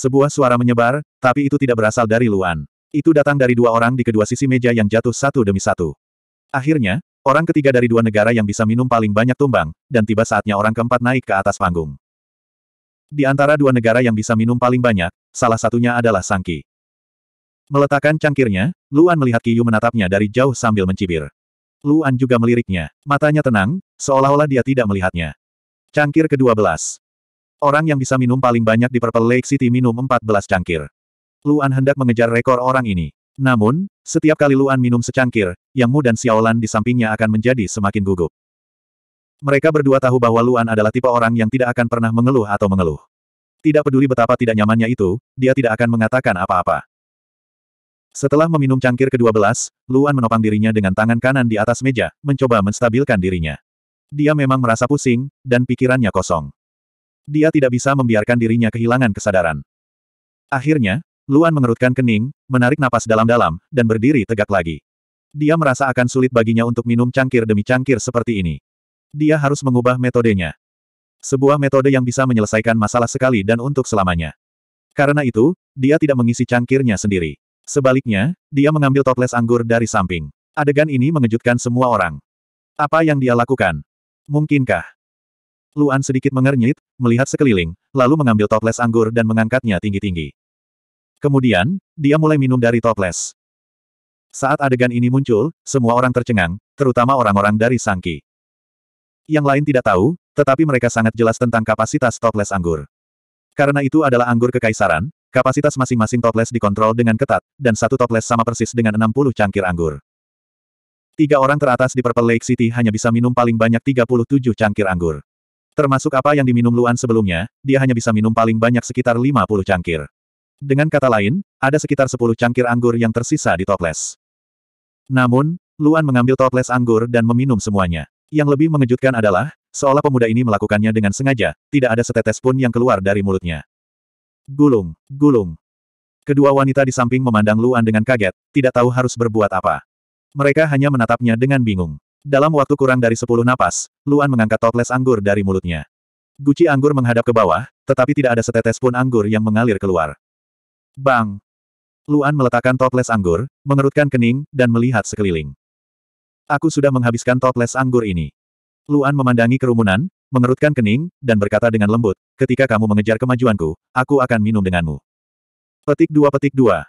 Sebuah suara menyebar, tapi itu tidak berasal dari Luan. Itu datang dari dua orang di kedua sisi meja yang jatuh satu demi satu. Akhirnya, orang ketiga dari dua negara yang bisa minum paling banyak tumbang, dan tiba saatnya orang keempat naik ke atas panggung. Di antara dua negara yang bisa minum paling banyak, salah satunya adalah Sangki. Meletakkan cangkirnya, Luan melihat Kiyu menatapnya dari jauh sambil mencibir. Luan juga meliriknya. Matanya tenang, seolah-olah dia tidak melihatnya. Cangkir ke-12. Orang yang bisa minum paling banyak di Purple Lake City minum 14 cangkir. Luan hendak mengejar rekor orang ini. Namun, setiap kali Luan minum secangkir, Yang Mu dan Xiaolan di sampingnya akan menjadi semakin gugup. Mereka berdua tahu bahwa Luan adalah tipe orang yang tidak akan pernah mengeluh atau mengeluh. Tidak peduli betapa tidak nyamannya itu, dia tidak akan mengatakan apa-apa. Setelah meminum cangkir ke-12, Luan menopang dirinya dengan tangan kanan di atas meja, mencoba menstabilkan dirinya. Dia memang merasa pusing, dan pikirannya kosong. Dia tidak bisa membiarkan dirinya kehilangan kesadaran. Akhirnya, Luan mengerutkan kening, menarik napas dalam-dalam, dan berdiri tegak lagi. Dia merasa akan sulit baginya untuk minum cangkir demi cangkir seperti ini. Dia harus mengubah metodenya. Sebuah metode yang bisa menyelesaikan masalah sekali dan untuk selamanya. Karena itu, dia tidak mengisi cangkirnya sendiri. Sebaliknya, dia mengambil toples anggur dari samping. Adegan ini mengejutkan semua orang. Apa yang dia lakukan? Mungkinkah? Luan sedikit mengernyit, melihat sekeliling, lalu mengambil toples anggur dan mengangkatnya tinggi-tinggi. Kemudian, dia mulai minum dari toples. Saat adegan ini muncul, semua orang tercengang, terutama orang-orang dari Sangki. Yang lain tidak tahu, tetapi mereka sangat jelas tentang kapasitas toples anggur. Karena itu adalah anggur kekaisaran, kapasitas masing-masing toples dikontrol dengan ketat, dan satu toples sama persis dengan 60 cangkir anggur. Tiga orang teratas di Purple Lake City hanya bisa minum paling banyak 37 cangkir anggur. Termasuk apa yang diminum Luan sebelumnya, dia hanya bisa minum paling banyak sekitar 50 cangkir. Dengan kata lain, ada sekitar 10 cangkir anggur yang tersisa di toples. Namun, Luan mengambil toples anggur dan meminum semuanya. Yang lebih mengejutkan adalah, seolah pemuda ini melakukannya dengan sengaja, tidak ada setetes pun yang keluar dari mulutnya. Gulung, gulung. Kedua wanita di samping memandang Luan dengan kaget, tidak tahu harus berbuat apa. Mereka hanya menatapnya dengan bingung. Dalam waktu kurang dari 10 napas, Luan mengangkat toples anggur dari mulutnya. Guci anggur menghadap ke bawah, tetapi tidak ada setetes pun anggur yang mengalir keluar. Bang! Luan meletakkan toples anggur, mengerutkan kening, dan melihat sekeliling. Aku sudah menghabiskan toples anggur ini. Luan memandangi kerumunan, mengerutkan kening, dan berkata dengan lembut, ketika kamu mengejar kemajuanku, aku akan minum denganmu. Petik dua petik dua.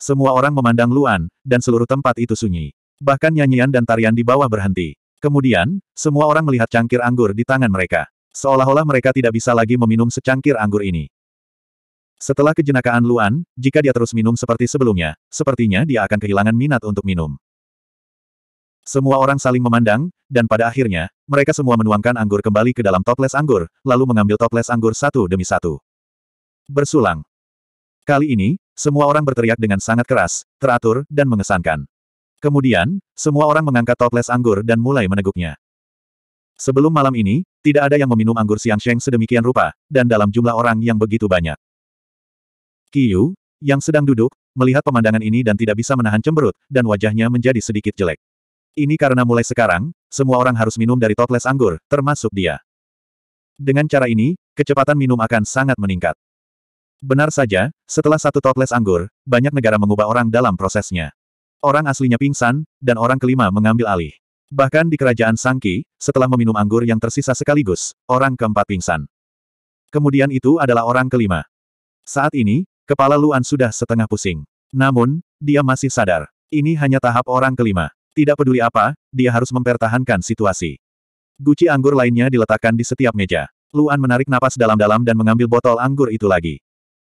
Semua orang memandang Luan, dan seluruh tempat itu sunyi. Bahkan nyanyian dan tarian di bawah berhenti. Kemudian, semua orang melihat cangkir anggur di tangan mereka. Seolah-olah mereka tidak bisa lagi meminum secangkir anggur ini. Setelah kejenakaan Luan, jika dia terus minum seperti sebelumnya, sepertinya dia akan kehilangan minat untuk minum. Semua orang saling memandang, dan pada akhirnya, mereka semua menuangkan anggur kembali ke dalam toples anggur, lalu mengambil toples anggur satu demi satu. Bersulang. Kali ini, semua orang berteriak dengan sangat keras, teratur, dan mengesankan. Kemudian, semua orang mengangkat toples anggur dan mulai meneguknya. Sebelum malam ini, tidak ada yang meminum anggur siang Sheng sedemikian rupa, dan dalam jumlah orang yang begitu banyak. Kiyu, yang sedang duduk, melihat pemandangan ini dan tidak bisa menahan cemberut, dan wajahnya menjadi sedikit jelek. Ini karena mulai sekarang, semua orang harus minum dari toples anggur, termasuk dia. Dengan cara ini, kecepatan minum akan sangat meningkat. Benar saja, setelah satu toples anggur, banyak negara mengubah orang dalam prosesnya. Orang aslinya pingsan, dan orang kelima mengambil alih. Bahkan di kerajaan Sangki, setelah meminum anggur yang tersisa sekaligus, orang keempat pingsan. Kemudian itu adalah orang kelima. Saat ini, Kepala Luan sudah setengah pusing. Namun, dia masih sadar. Ini hanya tahap orang kelima. Tidak peduli apa, dia harus mempertahankan situasi. Guci anggur lainnya diletakkan di setiap meja. Luan menarik napas dalam-dalam dan mengambil botol anggur itu lagi.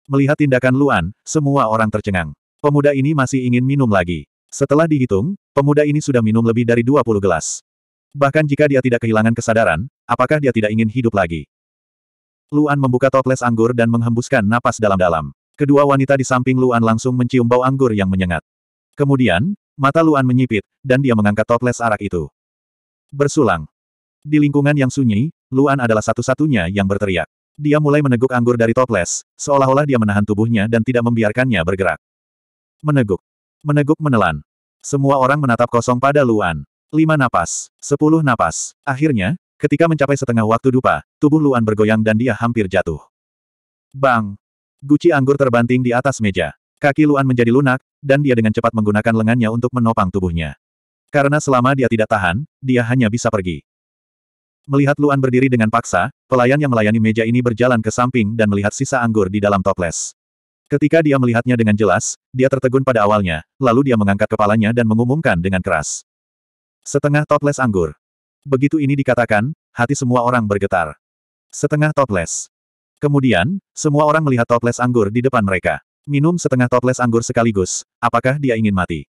Melihat tindakan Luan, semua orang tercengang. Pemuda ini masih ingin minum lagi. Setelah dihitung, pemuda ini sudah minum lebih dari 20 gelas. Bahkan jika dia tidak kehilangan kesadaran, apakah dia tidak ingin hidup lagi? Luan membuka toples anggur dan menghembuskan napas dalam-dalam. Kedua wanita di samping Luan langsung mencium bau anggur yang menyengat. Kemudian, mata Luan menyipit, dan dia mengangkat toples arak itu. Bersulang. Di lingkungan yang sunyi, Luan adalah satu-satunya yang berteriak. Dia mulai meneguk anggur dari toples, seolah-olah dia menahan tubuhnya dan tidak membiarkannya bergerak. Meneguk. Meneguk menelan. Semua orang menatap kosong pada Luan. Lima napas. Sepuluh napas. Akhirnya, ketika mencapai setengah waktu dupa, tubuh Luan bergoyang dan dia hampir jatuh. Bang! Guci anggur terbanting di atas meja. Kaki Luan menjadi lunak, dan dia dengan cepat menggunakan lengannya untuk menopang tubuhnya. Karena selama dia tidak tahan, dia hanya bisa pergi. Melihat Luan berdiri dengan paksa, pelayan yang melayani meja ini berjalan ke samping dan melihat sisa anggur di dalam toples. Ketika dia melihatnya dengan jelas, dia tertegun pada awalnya, lalu dia mengangkat kepalanya dan mengumumkan dengan keras. Setengah toples anggur. Begitu ini dikatakan, hati semua orang bergetar. Setengah toples. Kemudian, semua orang melihat toples anggur di depan mereka. Minum setengah toples anggur sekaligus, apakah dia ingin mati?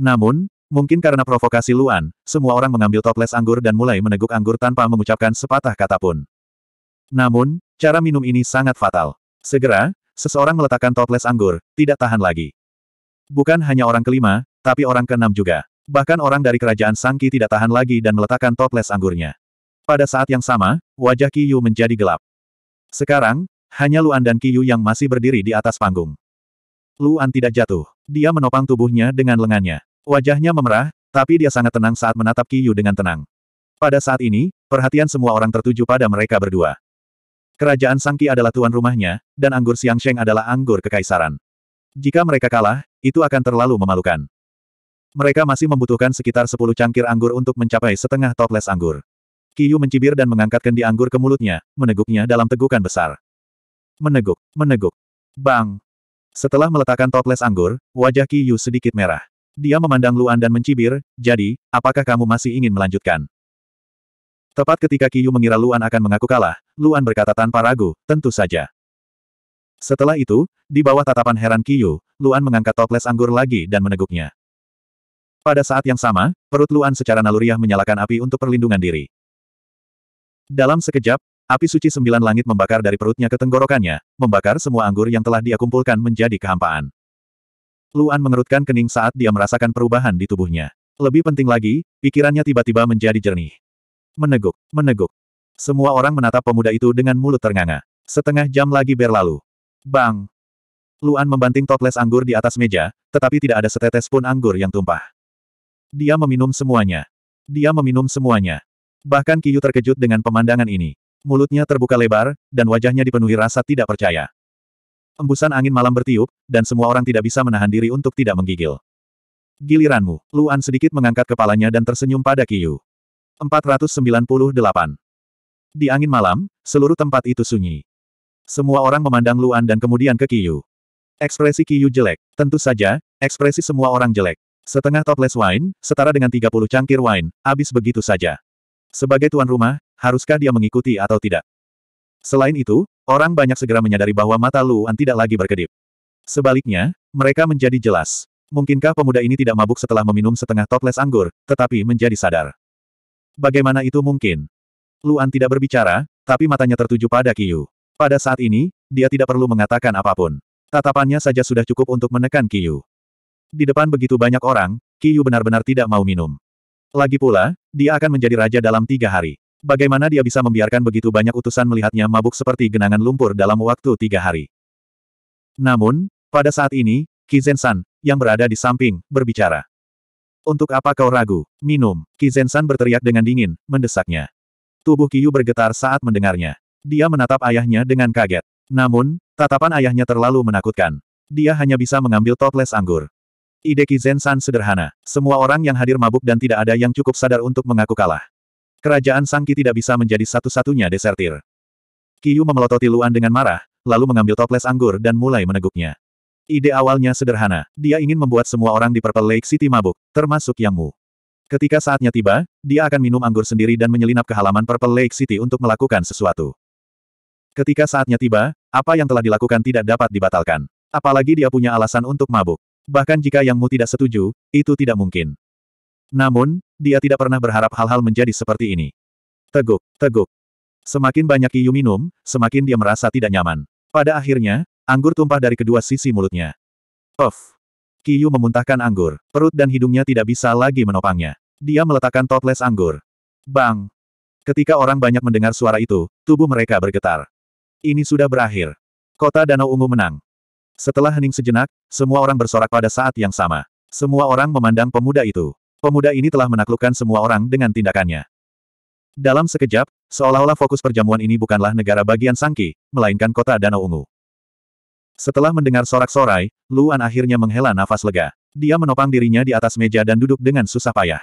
Namun, mungkin karena provokasi Luan, semua orang mengambil toples anggur dan mulai meneguk anggur tanpa mengucapkan sepatah kata pun. Namun, cara minum ini sangat fatal. Segera, seseorang meletakkan toples anggur, tidak tahan lagi. Bukan hanya orang kelima, tapi orang keenam juga. Bahkan orang dari kerajaan Sangki tidak tahan lagi dan meletakkan toples anggurnya. Pada saat yang sama, wajah Yu menjadi gelap. Sekarang, hanya Luan dan Qiyu yang masih berdiri di atas panggung. Luan tidak jatuh. Dia menopang tubuhnya dengan lengannya. Wajahnya memerah, tapi dia sangat tenang saat menatap Qiyu dengan tenang. Pada saat ini, perhatian semua orang tertuju pada mereka berdua. Kerajaan Sangki adalah tuan rumahnya, dan anggur Siang Sheng adalah anggur kekaisaran. Jika mereka kalah, itu akan terlalu memalukan mereka masih membutuhkan sekitar 10 cangkir anggur untuk mencapai setengah toples anggur. Kiyu mencibir dan mengangkat kendi anggur ke mulutnya, meneguknya dalam tegukan besar. Meneguk, meneguk. Bang! Setelah meletakkan toples anggur, wajah Kiyu sedikit merah. Dia memandang Luan dan mencibir, jadi, apakah kamu masih ingin melanjutkan? Tepat ketika Kiyu mengira Luan akan mengaku kalah, Luan berkata tanpa ragu, tentu saja. Setelah itu, di bawah tatapan heran Kiyu, Luan mengangkat toples anggur lagi dan meneguknya. Pada saat yang sama, perut Luan secara naluriah menyalakan api untuk perlindungan diri. Dalam sekejap, api suci sembilan langit membakar dari perutnya ke tenggorokannya, membakar semua anggur yang telah dia kumpulkan menjadi kehampaan. Luan mengerutkan kening saat dia merasakan perubahan di tubuhnya. Lebih penting lagi, pikirannya tiba-tiba menjadi jernih. Meneguk, meneguk. Semua orang menatap pemuda itu dengan mulut ternganga. Setengah jam lagi berlalu. Bang! Luan membanting toples anggur di atas meja, tetapi tidak ada setetes pun anggur yang tumpah. Dia meminum semuanya. Dia meminum semuanya. Bahkan Kiyu terkejut dengan pemandangan ini. Mulutnya terbuka lebar, dan wajahnya dipenuhi rasa tidak percaya. Embusan angin malam bertiup, dan semua orang tidak bisa menahan diri untuk tidak menggigil. Giliranmu, Luan sedikit mengangkat kepalanya dan tersenyum pada Kiyu. 498. Di angin malam, seluruh tempat itu sunyi. Semua orang memandang Luan dan kemudian ke Kiyu. Ekspresi Kiyu jelek. Tentu saja, ekspresi semua orang jelek. Setengah toples wine, setara dengan 30 cangkir wine, habis begitu saja. Sebagai tuan rumah, haruskah dia mengikuti atau tidak? Selain itu, orang banyak segera menyadari bahwa mata Luan tidak lagi berkedip. Sebaliknya, mereka menjadi jelas. Mungkinkah pemuda ini tidak mabuk setelah meminum setengah toples anggur, tetapi menjadi sadar? Bagaimana itu mungkin? Luan tidak berbicara, tapi matanya tertuju pada Kiyu. Pada saat ini, dia tidak perlu mengatakan apapun. Tatapannya saja sudah cukup untuk menekan Kiyu. Di depan begitu banyak orang, Kiyu benar-benar tidak mau minum. Lagi pula, dia akan menjadi raja dalam tiga hari. Bagaimana dia bisa membiarkan begitu banyak utusan melihatnya mabuk seperti genangan lumpur dalam waktu tiga hari? Namun, pada saat ini, kizen yang berada di samping, berbicara. Untuk apa kau ragu? Minum. kizen berteriak dengan dingin, mendesaknya. Tubuh Kiyu bergetar saat mendengarnya. Dia menatap ayahnya dengan kaget. Namun, tatapan ayahnya terlalu menakutkan. Dia hanya bisa mengambil toples anggur. Ide Kizen San sederhana. Semua orang yang hadir mabuk dan tidak ada yang cukup sadar untuk mengaku kalah. Kerajaan Sangki tidak bisa menjadi satu-satunya desertir. Kiyu memelototi Luan dengan marah, lalu mengambil toples anggur dan mulai meneguknya. Ide awalnya sederhana. Dia ingin membuat semua orang di Purple Lake City mabuk, termasuk Yang Mu. Ketika saatnya tiba, dia akan minum anggur sendiri dan menyelinap ke halaman Purple Lake City untuk melakukan sesuatu. Ketika saatnya tiba, apa yang telah dilakukan tidak dapat dibatalkan. Apalagi dia punya alasan untuk mabuk. Bahkan jika Yang Mu tidak setuju, itu tidak mungkin. Namun, dia tidak pernah berharap hal-hal menjadi seperti ini. Teguk, teguk. Semakin banyak Qiyu minum, semakin dia merasa tidak nyaman. Pada akhirnya, anggur tumpah dari kedua sisi mulutnya. Puff. Qiyu memuntahkan anggur. Perut dan hidungnya tidak bisa lagi menopangnya. Dia meletakkan toples anggur. Bang. Ketika orang banyak mendengar suara itu, tubuh mereka bergetar. Ini sudah berakhir. Kota Danau Ungu menang. Setelah hening sejenak, semua orang bersorak pada saat yang sama. Semua orang memandang pemuda itu. Pemuda ini telah menaklukkan semua orang dengan tindakannya. Dalam sekejap, seolah-olah fokus perjamuan ini bukanlah negara bagian Sangki, melainkan kota Danau Ungu. Setelah mendengar sorak-sorai, Luan akhirnya menghela nafas lega. Dia menopang dirinya di atas meja dan duduk dengan susah payah.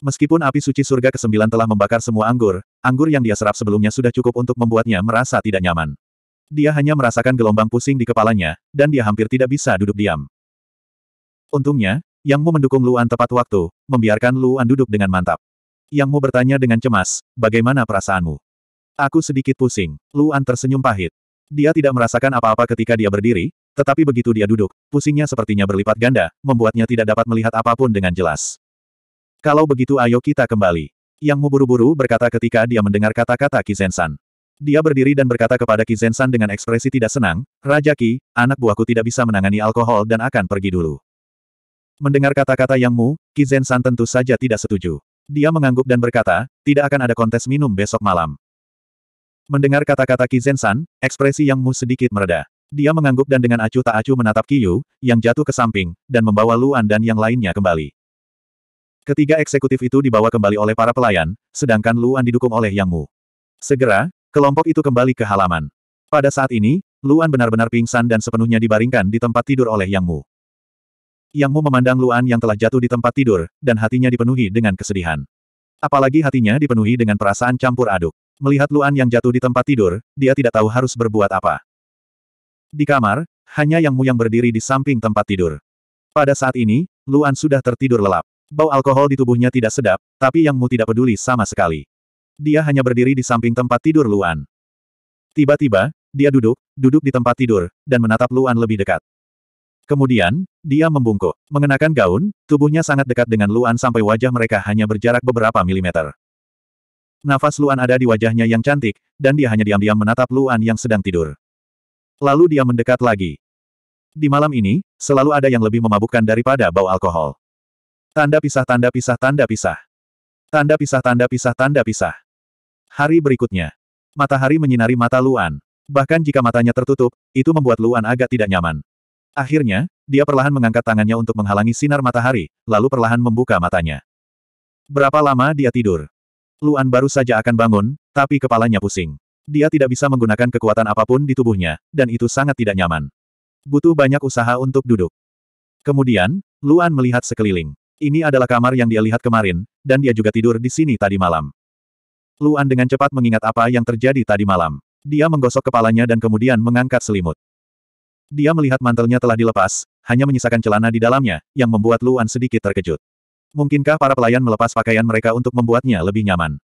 Meskipun api suci surga ke-9 telah membakar semua anggur, anggur yang dia serap sebelumnya sudah cukup untuk membuatnya merasa tidak nyaman. Dia hanya merasakan gelombang pusing di kepalanya, dan dia hampir tidak bisa duduk diam. Untungnya, Yang Mu mendukung Luan tepat waktu, membiarkan Luan duduk dengan mantap. Yang Mu bertanya dengan cemas, bagaimana perasaanmu? Aku sedikit pusing. Luan tersenyum pahit. Dia tidak merasakan apa-apa ketika dia berdiri, tetapi begitu dia duduk, pusingnya sepertinya berlipat ganda, membuatnya tidak dapat melihat apapun dengan jelas. Kalau begitu ayo kita kembali. Yang Mu buru-buru berkata ketika dia mendengar kata-kata Kizensan. Dia berdiri dan berkata kepada Ki Zensan dengan ekspresi tidak senang, Raja Ki, anak buahku tidak bisa menangani alkohol dan akan pergi dulu. Mendengar kata-kata Yang Mu, Ki Zensan tentu saja tidak setuju. Dia mengangguk dan berkata, tidak akan ada kontes minum besok malam. Mendengar kata-kata Ki Zensan, ekspresi Yang Mu sedikit mereda. Dia mengangguk dan dengan acuh tak acuh menatap Kiyu, yang jatuh ke samping, dan membawa Luan dan yang lainnya kembali. Ketiga eksekutif itu dibawa kembali oleh para pelayan, sedangkan Luan didukung oleh Yang Mu. Segera, Kelompok itu kembali ke halaman. Pada saat ini, Luan benar-benar pingsan dan sepenuhnya dibaringkan di tempat tidur oleh Yang Mu. Yang Mu memandang Luan yang telah jatuh di tempat tidur, dan hatinya dipenuhi dengan kesedihan. Apalagi hatinya dipenuhi dengan perasaan campur aduk. Melihat Luan yang jatuh di tempat tidur, dia tidak tahu harus berbuat apa. Di kamar, hanya Yang Mu yang berdiri di samping tempat tidur. Pada saat ini, Luan sudah tertidur lelap. Bau alkohol di tubuhnya tidak sedap, tapi Yang Mu tidak peduli sama sekali dia hanya berdiri di samping tempat tidur Luan. Tiba-tiba, dia duduk, duduk di tempat tidur, dan menatap Luan lebih dekat. Kemudian, dia membungkuk. Mengenakan gaun, tubuhnya sangat dekat dengan Luan sampai wajah mereka hanya berjarak beberapa milimeter. Nafas Luan ada di wajahnya yang cantik, dan dia hanya diam-diam menatap Luan yang sedang tidur. Lalu dia mendekat lagi. Di malam ini, selalu ada yang lebih memabukkan daripada bau alkohol. Tanda pisah tanda pisah tanda pisah. Tanda pisah tanda pisah tanda pisah. Hari berikutnya. Matahari menyinari mata Luan. Bahkan jika matanya tertutup, itu membuat Luan agak tidak nyaman. Akhirnya, dia perlahan mengangkat tangannya untuk menghalangi sinar matahari, lalu perlahan membuka matanya. Berapa lama dia tidur? Luan baru saja akan bangun, tapi kepalanya pusing. Dia tidak bisa menggunakan kekuatan apapun di tubuhnya, dan itu sangat tidak nyaman. Butuh banyak usaha untuk duduk. Kemudian, Luan melihat sekeliling. Ini adalah kamar yang dia lihat kemarin, dan dia juga tidur di sini tadi malam. Luan dengan cepat mengingat apa yang terjadi tadi malam. Dia menggosok kepalanya dan kemudian mengangkat selimut. Dia melihat mantelnya telah dilepas, hanya menyisakan celana di dalamnya, yang membuat Luan sedikit terkejut. Mungkinkah para pelayan melepas pakaian mereka untuk membuatnya lebih nyaman?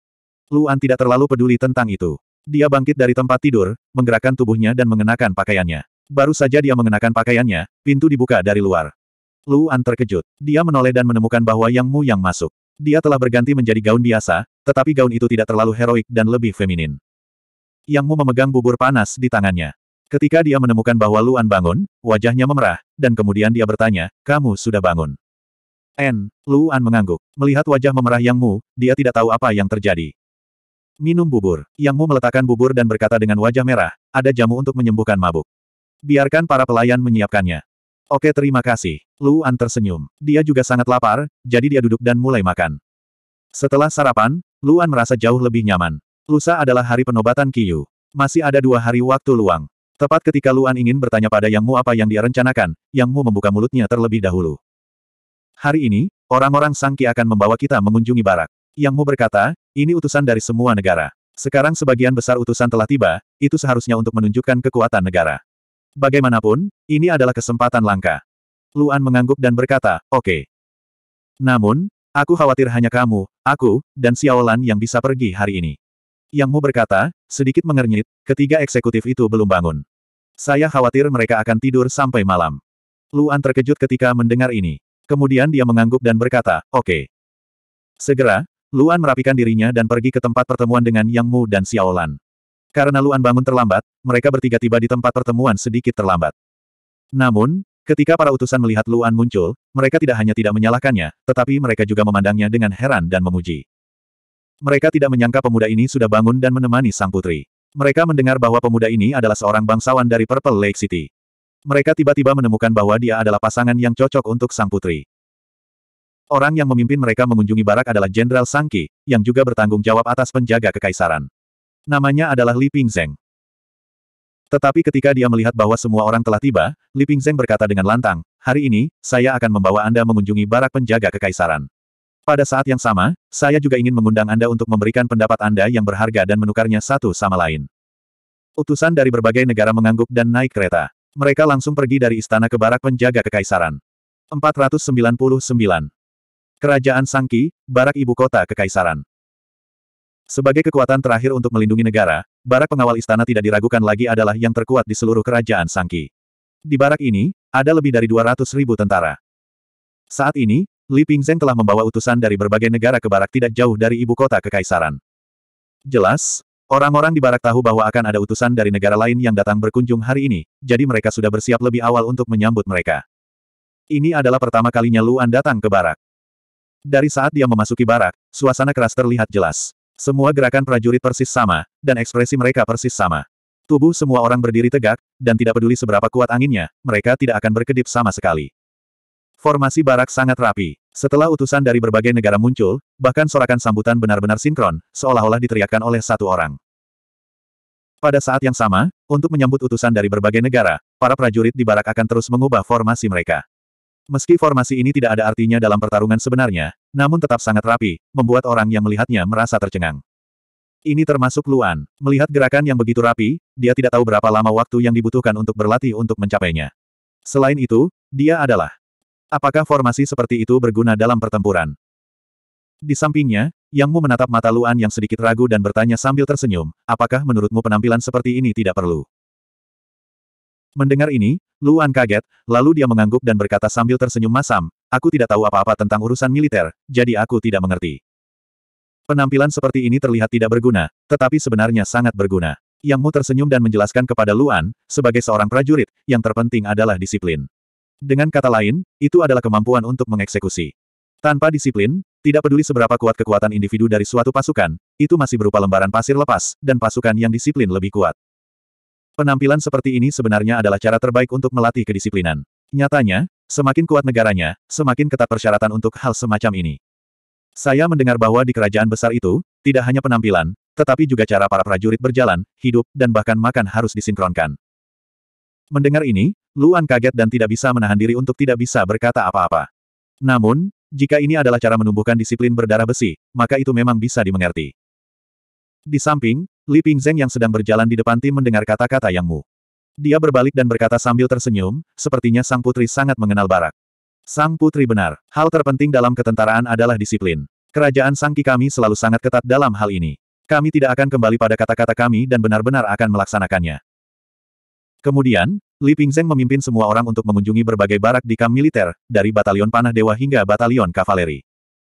Luan tidak terlalu peduli tentang itu. Dia bangkit dari tempat tidur, menggerakkan tubuhnya dan mengenakan pakaiannya. Baru saja dia mengenakan pakaiannya, pintu dibuka dari luar. Luan terkejut. Dia menoleh dan menemukan bahwa Yang Mu yang masuk. Dia telah berganti menjadi gaun biasa, tetapi gaun itu tidak terlalu heroik dan lebih feminin. Yang Mu memegang bubur panas di tangannya. Ketika dia menemukan bahwa Luan bangun, wajahnya memerah, dan kemudian dia bertanya, kamu sudah bangun. N. Luan mengangguk. Melihat wajah memerah Yang Mu, dia tidak tahu apa yang terjadi. Minum bubur. Yang Mu meletakkan bubur dan berkata dengan wajah merah, ada jamu untuk menyembuhkan mabuk. Biarkan para pelayan menyiapkannya. Oke terima kasih. Luan tersenyum. Dia juga sangat lapar, jadi dia duduk dan mulai makan. Setelah sarapan, Luan merasa jauh lebih nyaman. Lusa adalah hari penobatan Kiyu. Masih ada dua hari waktu luang. Tepat ketika Luan ingin bertanya pada Yang Mu apa yang dia rencanakan, Yang Mu membuka mulutnya terlebih dahulu. Hari ini, orang-orang Sangki akan membawa kita mengunjungi barak. Yang Mu berkata, ini utusan dari semua negara. Sekarang sebagian besar utusan telah tiba, itu seharusnya untuk menunjukkan kekuatan negara. Bagaimanapun, ini adalah kesempatan langka. Luan mengangguk dan berkata, oke. Okay. Namun, Aku khawatir hanya kamu, aku, dan Xiaolan yang bisa pergi hari ini. Yang Mu berkata, sedikit mengernyit, ketiga eksekutif itu belum bangun. Saya khawatir mereka akan tidur sampai malam. Luan terkejut ketika mendengar ini. Kemudian dia mengangguk dan berkata, oke. Okay. Segera, Luan merapikan dirinya dan pergi ke tempat pertemuan dengan Yang Mu dan Xiaolan. Karena Luan bangun terlambat, mereka bertiga tiba di tempat pertemuan sedikit terlambat. Namun, ketika para utusan melihat Luan muncul, mereka tidak hanya tidak menyalahkannya, tetapi mereka juga memandangnya dengan heran dan memuji. Mereka tidak menyangka pemuda ini sudah bangun dan menemani sang putri. Mereka mendengar bahwa pemuda ini adalah seorang bangsawan dari Purple Lake City. Mereka tiba-tiba menemukan bahwa dia adalah pasangan yang cocok untuk sang putri. Orang yang memimpin mereka mengunjungi barak adalah Jenderal Sangki, yang juga bertanggung jawab atas penjaga kekaisaran. Namanya adalah Li Pingzeng. Tetapi ketika dia melihat bahwa semua orang telah tiba, Li Pingzeng berkata dengan lantang, Hari ini, saya akan membawa Anda mengunjungi barak penjaga kekaisaran. Pada saat yang sama, saya juga ingin mengundang Anda untuk memberikan pendapat Anda yang berharga dan menukarnya satu sama lain. Utusan dari berbagai negara mengangguk dan naik kereta. Mereka langsung pergi dari istana ke barak penjaga kekaisaran. 499. Kerajaan Sangki, barak ibu kota kekaisaran. Sebagai kekuatan terakhir untuk melindungi negara, barak pengawal istana tidak diragukan lagi adalah yang terkuat di seluruh kerajaan Sangki. Di barak ini, ada lebih dari 200 ribu tentara. Saat ini, Li Pingzeng telah membawa utusan dari berbagai negara ke barak tidak jauh dari ibu kota kekaisaran. Jelas, orang-orang di barak tahu bahwa akan ada utusan dari negara lain yang datang berkunjung hari ini, jadi mereka sudah bersiap lebih awal untuk menyambut mereka. Ini adalah pertama kalinya Luan datang ke barak. Dari saat dia memasuki barak, suasana keras terlihat jelas. Semua gerakan prajurit persis sama, dan ekspresi mereka persis sama. Tubuh semua orang berdiri tegak, dan tidak peduli seberapa kuat anginnya, mereka tidak akan berkedip sama sekali. Formasi barak sangat rapi. Setelah utusan dari berbagai negara muncul, bahkan sorakan sambutan benar-benar sinkron, seolah-olah diteriakkan oleh satu orang. Pada saat yang sama, untuk menyambut utusan dari berbagai negara, para prajurit di barak akan terus mengubah formasi mereka. Meski formasi ini tidak ada artinya dalam pertarungan sebenarnya, namun tetap sangat rapi, membuat orang yang melihatnya merasa tercengang. Ini termasuk Luan. Melihat gerakan yang begitu rapi, dia tidak tahu berapa lama waktu yang dibutuhkan untuk berlatih untuk mencapainya. Selain itu, dia adalah. Apakah formasi seperti itu berguna dalam pertempuran? Di sampingnya, Yang Mu menatap mata Luan yang sedikit ragu dan bertanya sambil tersenyum, apakah menurutmu penampilan seperti ini tidak perlu? Mendengar ini, Luan kaget, lalu dia mengangguk dan berkata sambil tersenyum masam, aku tidak tahu apa-apa tentang urusan militer, jadi aku tidak mengerti. Penampilan seperti ini terlihat tidak berguna, tetapi sebenarnya sangat berguna. Yang Mu tersenyum dan menjelaskan kepada Luan, sebagai seorang prajurit, yang terpenting adalah disiplin. Dengan kata lain, itu adalah kemampuan untuk mengeksekusi. Tanpa disiplin, tidak peduli seberapa kuat kekuatan individu dari suatu pasukan, itu masih berupa lembaran pasir lepas, dan pasukan yang disiplin lebih kuat. Penampilan seperti ini sebenarnya adalah cara terbaik untuk melatih kedisiplinan. Nyatanya, semakin kuat negaranya, semakin ketat persyaratan untuk hal semacam ini. Saya mendengar bahwa di kerajaan besar itu, tidak hanya penampilan, tetapi juga cara para prajurit berjalan, hidup, dan bahkan makan harus disinkronkan. Mendengar ini, Luan kaget dan tidak bisa menahan diri untuk tidak bisa berkata apa-apa. Namun, jika ini adalah cara menumbuhkan disiplin berdarah besi, maka itu memang bisa dimengerti. Di samping, Li Pingzeng yang sedang berjalan di depan tim mendengar kata-kata Yang Mu. Dia berbalik dan berkata sambil tersenyum, sepertinya sang putri sangat mengenal Barak. Sang putri benar. Hal terpenting dalam ketentaraan adalah disiplin. Kerajaan Sangki kami selalu sangat ketat dalam hal ini. Kami tidak akan kembali pada kata-kata kami dan benar-benar akan melaksanakannya. Kemudian, Li Pingzeng memimpin semua orang untuk mengunjungi berbagai barak di kamp militer, dari batalion panah dewa hingga batalion kavaleri.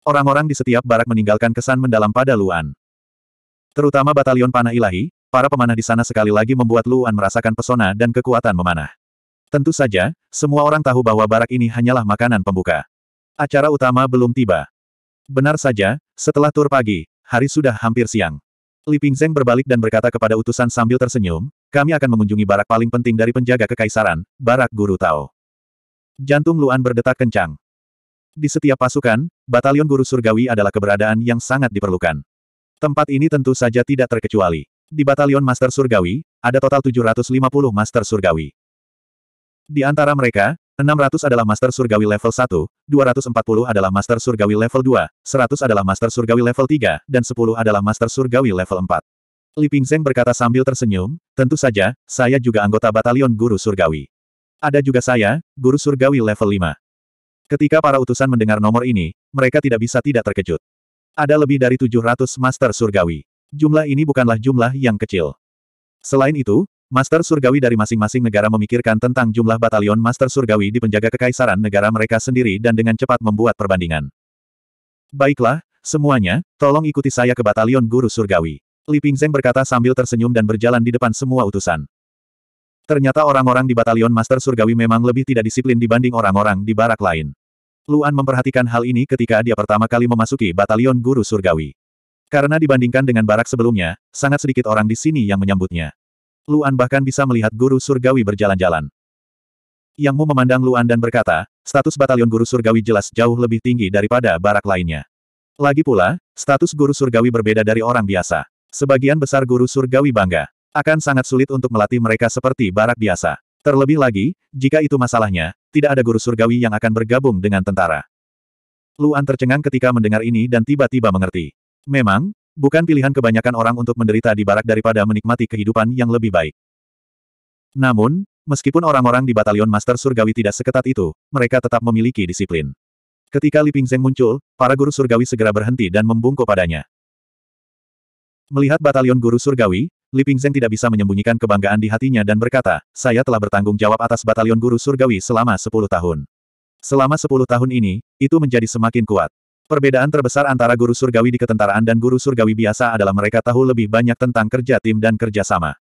Orang-orang di setiap barak meninggalkan kesan mendalam pada Luan. Terutama batalion panah ilahi, para pemanah di sana sekali lagi membuat Luan merasakan pesona dan kekuatan memanah. Tentu saja, semua orang tahu bahwa barak ini hanyalah makanan pembuka. Acara utama belum tiba. Benar saja, setelah tur pagi, hari sudah hampir siang. Li Pingzeng berbalik dan berkata kepada utusan sambil tersenyum, kami akan mengunjungi barak paling penting dari penjaga kekaisaran, barak guru Tao. Jantung Luan berdetak kencang. Di setiap pasukan, batalion guru surgawi adalah keberadaan yang sangat diperlukan. Tempat ini tentu saja tidak terkecuali. Di batalion master surgawi, ada total 750 master surgawi. Di antara mereka, 600 adalah Master Surgawi level 1, 240 adalah Master Surgawi level 2, 100 adalah Master Surgawi level 3, dan 10 adalah Master Surgawi level 4. Li Pingzeng berkata sambil tersenyum, tentu saja, saya juga anggota batalion Guru Surgawi. Ada juga saya, Guru Surgawi level 5. Ketika para utusan mendengar nomor ini, mereka tidak bisa tidak terkejut. Ada lebih dari 700 Master Surgawi. Jumlah ini bukanlah jumlah yang kecil. Selain itu, Master Surgawi dari masing-masing negara memikirkan tentang jumlah batalion Master Surgawi di penjaga kekaisaran negara mereka sendiri dan dengan cepat membuat perbandingan. Baiklah, semuanya, tolong ikuti saya ke batalion Guru Surgawi. Li Pingzeng berkata sambil tersenyum dan berjalan di depan semua utusan. Ternyata orang-orang di batalion Master Surgawi memang lebih tidak disiplin dibanding orang-orang di barak lain. Luan memperhatikan hal ini ketika dia pertama kali memasuki batalion Guru Surgawi. Karena dibandingkan dengan barak sebelumnya, sangat sedikit orang di sini yang menyambutnya. Luan bahkan bisa melihat guru surgawi berjalan-jalan. Yang Mu memandang Luan dan berkata, status batalion guru surgawi jelas jauh lebih tinggi daripada barak lainnya. Lagi pula, status guru surgawi berbeda dari orang biasa. Sebagian besar guru surgawi bangga. Akan sangat sulit untuk melatih mereka seperti barak biasa. Terlebih lagi, jika itu masalahnya, tidak ada guru surgawi yang akan bergabung dengan tentara. Luan tercengang ketika mendengar ini dan tiba-tiba mengerti. Memang, Bukan pilihan kebanyakan orang untuk menderita di barak daripada menikmati kehidupan yang lebih baik. Namun, meskipun orang-orang di Batalion Master Surgawi tidak seketat itu, mereka tetap memiliki disiplin. Ketika Li Pingzeng muncul, para guru surgawi segera berhenti dan membungkuk padanya. Melihat batalion guru surgawi, Li Pingzeng tidak bisa menyembunyikan kebanggaan di hatinya dan berkata, saya telah bertanggung jawab atas batalion guru surgawi selama 10 tahun. Selama 10 tahun ini, itu menjadi semakin kuat. Perbedaan terbesar antara guru surgawi di ketentaraan dan guru surgawi biasa adalah mereka tahu lebih banyak tentang kerja tim dan kerjasama.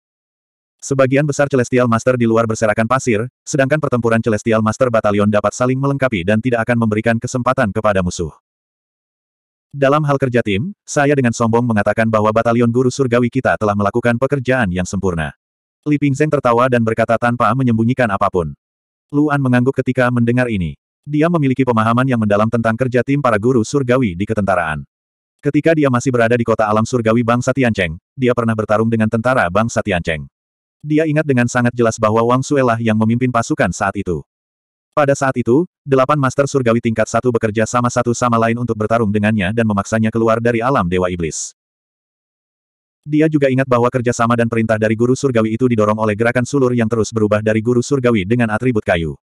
Sebagian besar Celestial Master di luar berserakan pasir, sedangkan pertempuran Celestial Master Batalion dapat saling melengkapi dan tidak akan memberikan kesempatan kepada musuh. Dalam hal kerja tim, saya dengan sombong mengatakan bahwa batalion guru surgawi kita telah melakukan pekerjaan yang sempurna. Li Pingzeng tertawa dan berkata tanpa menyembunyikan apapun. Luan mengangguk ketika mendengar ini dia memiliki pemahaman yang mendalam tentang kerja tim para guru surgawi di ketentaraan. Ketika dia masih berada di kota alam surgawi bangsa Tiancheng, dia pernah bertarung dengan tentara bangsa Tiancheng. Dia ingat dengan sangat jelas bahwa Wang Suelah yang memimpin pasukan saat itu. Pada saat itu, delapan master surgawi tingkat satu bekerja sama satu sama lain untuk bertarung dengannya dan memaksanya keluar dari alam Dewa Iblis. Dia juga ingat bahwa kerjasama dan perintah dari guru surgawi itu didorong oleh gerakan sulur yang terus berubah dari guru surgawi dengan atribut kayu.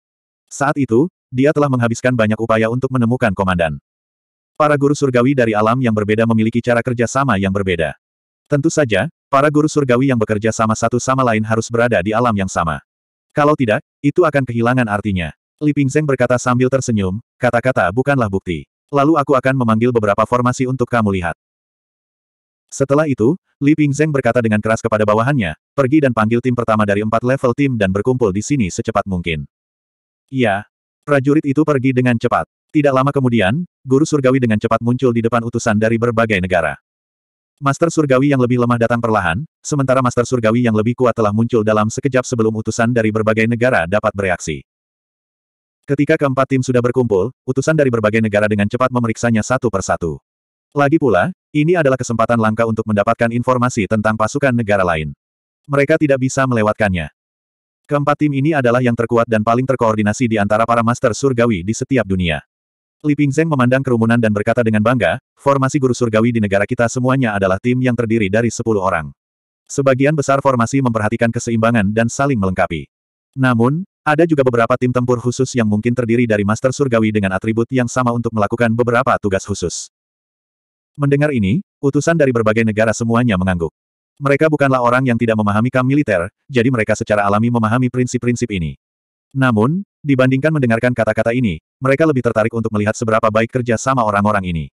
Saat itu, dia telah menghabiskan banyak upaya untuk menemukan komandan. Para guru surgawi dari alam yang berbeda memiliki cara kerja sama yang berbeda. Tentu saja, para guru surgawi yang bekerja sama satu sama lain harus berada di alam yang sama. Kalau tidak, itu akan kehilangan artinya. Li Pingzeng berkata sambil tersenyum, kata-kata bukanlah bukti. Lalu aku akan memanggil beberapa formasi untuk kamu lihat. Setelah itu, Li Pingzeng berkata dengan keras kepada bawahannya, pergi dan panggil tim pertama dari empat level tim dan berkumpul di sini secepat mungkin. Ya, Prajurit itu pergi dengan cepat. Tidak lama kemudian, guru surgawi dengan cepat muncul di depan utusan dari berbagai negara. Master surgawi yang lebih lemah datang perlahan, sementara master surgawi yang lebih kuat telah muncul dalam sekejap sebelum utusan dari berbagai negara dapat bereaksi. Ketika keempat tim sudah berkumpul, utusan dari berbagai negara dengan cepat memeriksanya satu per satu. Lagi pula, ini adalah kesempatan langka untuk mendapatkan informasi tentang pasukan negara lain. Mereka tidak bisa melewatkannya. Keempat tim ini adalah yang terkuat dan paling terkoordinasi di antara para master surgawi di setiap dunia. Li Pingzeng memandang kerumunan dan berkata dengan bangga, formasi guru surgawi di negara kita semuanya adalah tim yang terdiri dari 10 orang. Sebagian besar formasi memperhatikan keseimbangan dan saling melengkapi. Namun, ada juga beberapa tim tempur khusus yang mungkin terdiri dari master surgawi dengan atribut yang sama untuk melakukan beberapa tugas khusus. Mendengar ini, utusan dari berbagai negara semuanya mengangguk. Mereka bukanlah orang yang tidak memahami kam militer, jadi mereka secara alami memahami prinsip-prinsip ini. Namun, dibandingkan mendengarkan kata-kata ini, mereka lebih tertarik untuk melihat seberapa baik kerja sama orang-orang ini.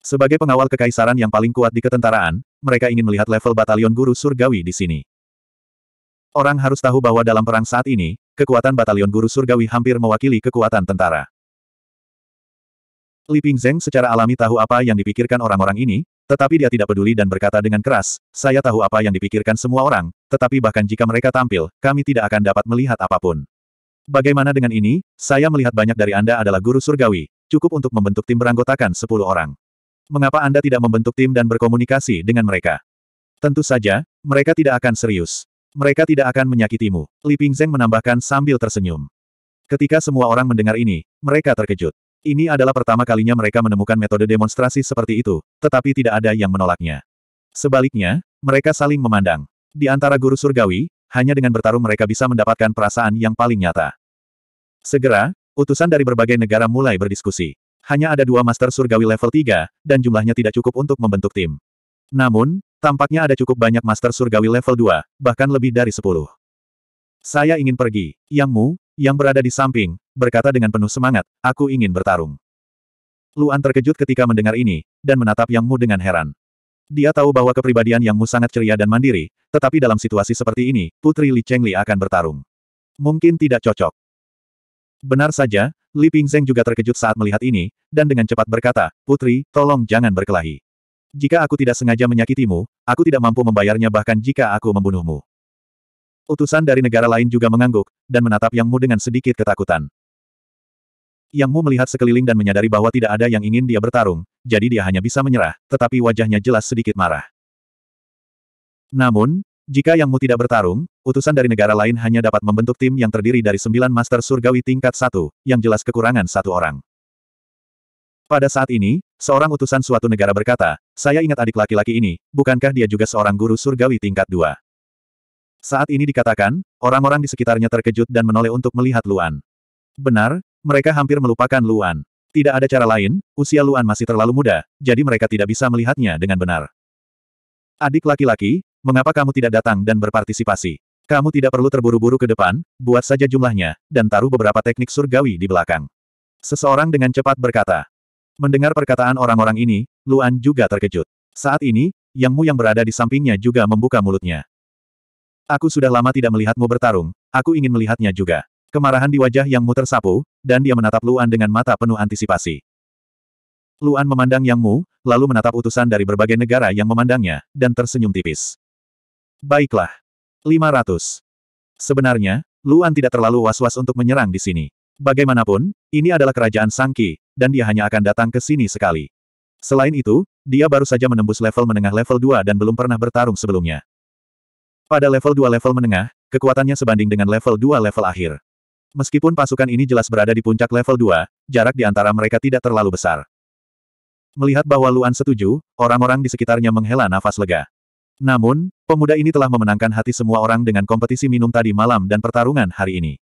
Sebagai pengawal kekaisaran yang paling kuat di ketentaraan, mereka ingin melihat level batalion guru surgawi di sini. Orang harus tahu bahwa dalam perang saat ini, kekuatan batalion guru surgawi hampir mewakili kekuatan tentara. Li Pingzeng secara alami tahu apa yang dipikirkan orang-orang ini, tetapi dia tidak peduli dan berkata dengan keras, saya tahu apa yang dipikirkan semua orang, tetapi bahkan jika mereka tampil, kami tidak akan dapat melihat apapun. Bagaimana dengan ini, saya melihat banyak dari Anda adalah guru surgawi, cukup untuk membentuk tim beranggotakan 10 orang. Mengapa Anda tidak membentuk tim dan berkomunikasi dengan mereka? Tentu saja, mereka tidak akan serius. Mereka tidak akan menyakitimu. Li Pingzeng menambahkan sambil tersenyum. Ketika semua orang mendengar ini, mereka terkejut. Ini adalah pertama kalinya mereka menemukan metode demonstrasi seperti itu, tetapi tidak ada yang menolaknya. Sebaliknya, mereka saling memandang. Di antara guru surgawi, hanya dengan bertarung mereka bisa mendapatkan perasaan yang paling nyata. Segera, utusan dari berbagai negara mulai berdiskusi. Hanya ada dua master surgawi level 3, dan jumlahnya tidak cukup untuk membentuk tim. Namun, tampaknya ada cukup banyak master surgawi level 2, bahkan lebih dari 10. Saya ingin pergi. Yang Mu, yang berada di samping, berkata dengan penuh semangat, aku ingin bertarung. Luan terkejut ketika mendengar ini, dan menatap Yang Mu dengan heran. Dia tahu bahwa kepribadian Yang Mu sangat ceria dan mandiri, tetapi dalam situasi seperti ini, Putri Li Chengli akan bertarung. Mungkin tidak cocok. Benar saja, Li Pingzeng juga terkejut saat melihat ini, dan dengan cepat berkata, Putri, tolong jangan berkelahi. Jika aku tidak sengaja menyakitimu, aku tidak mampu membayarnya bahkan jika aku membunuhmu. Utusan dari negara lain juga mengangguk, dan menatap Yang Mu dengan sedikit ketakutan. Yang Mu melihat sekeliling dan menyadari bahwa tidak ada yang ingin dia bertarung, jadi dia hanya bisa menyerah, tetapi wajahnya jelas sedikit marah. Namun, jika Yang Mu tidak bertarung, utusan dari negara lain hanya dapat membentuk tim yang terdiri dari sembilan master surgawi tingkat satu, yang jelas kekurangan satu orang. Pada saat ini, seorang utusan suatu negara berkata, saya ingat adik laki-laki ini, bukankah dia juga seorang guru surgawi tingkat dua? Saat ini dikatakan, orang-orang di sekitarnya terkejut dan menoleh untuk melihat Luan. Benar, mereka hampir melupakan Luan. Tidak ada cara lain, usia Luan masih terlalu muda, jadi mereka tidak bisa melihatnya dengan benar. Adik laki-laki, mengapa kamu tidak datang dan berpartisipasi? Kamu tidak perlu terburu-buru ke depan, buat saja jumlahnya, dan taruh beberapa teknik surgawi di belakang. Seseorang dengan cepat berkata. Mendengar perkataan orang-orang ini, Luan juga terkejut. Saat ini, Yang Mu yang berada di sampingnya juga membuka mulutnya. Aku sudah lama tidak melihatmu bertarung, aku ingin melihatnya juga. Kemarahan di wajah yang tersapu, tersapu, dan dia menatap Luan dengan mata penuh antisipasi. Luan memandang Yang Mu, lalu menatap utusan dari berbagai negara yang memandangnya, dan tersenyum tipis. Baiklah. 500. Sebenarnya, Luan tidak terlalu was-was untuk menyerang di sini. Bagaimanapun, ini adalah kerajaan Sangki, dan dia hanya akan datang ke sini sekali. Selain itu, dia baru saja menembus level menengah level 2 dan belum pernah bertarung sebelumnya. Pada level 2 level menengah, kekuatannya sebanding dengan level 2 level akhir. Meskipun pasukan ini jelas berada di puncak level 2, jarak di antara mereka tidak terlalu besar. Melihat bahwa Luan setuju, orang-orang di sekitarnya menghela nafas lega. Namun, pemuda ini telah memenangkan hati semua orang dengan kompetisi minum tadi malam dan pertarungan hari ini.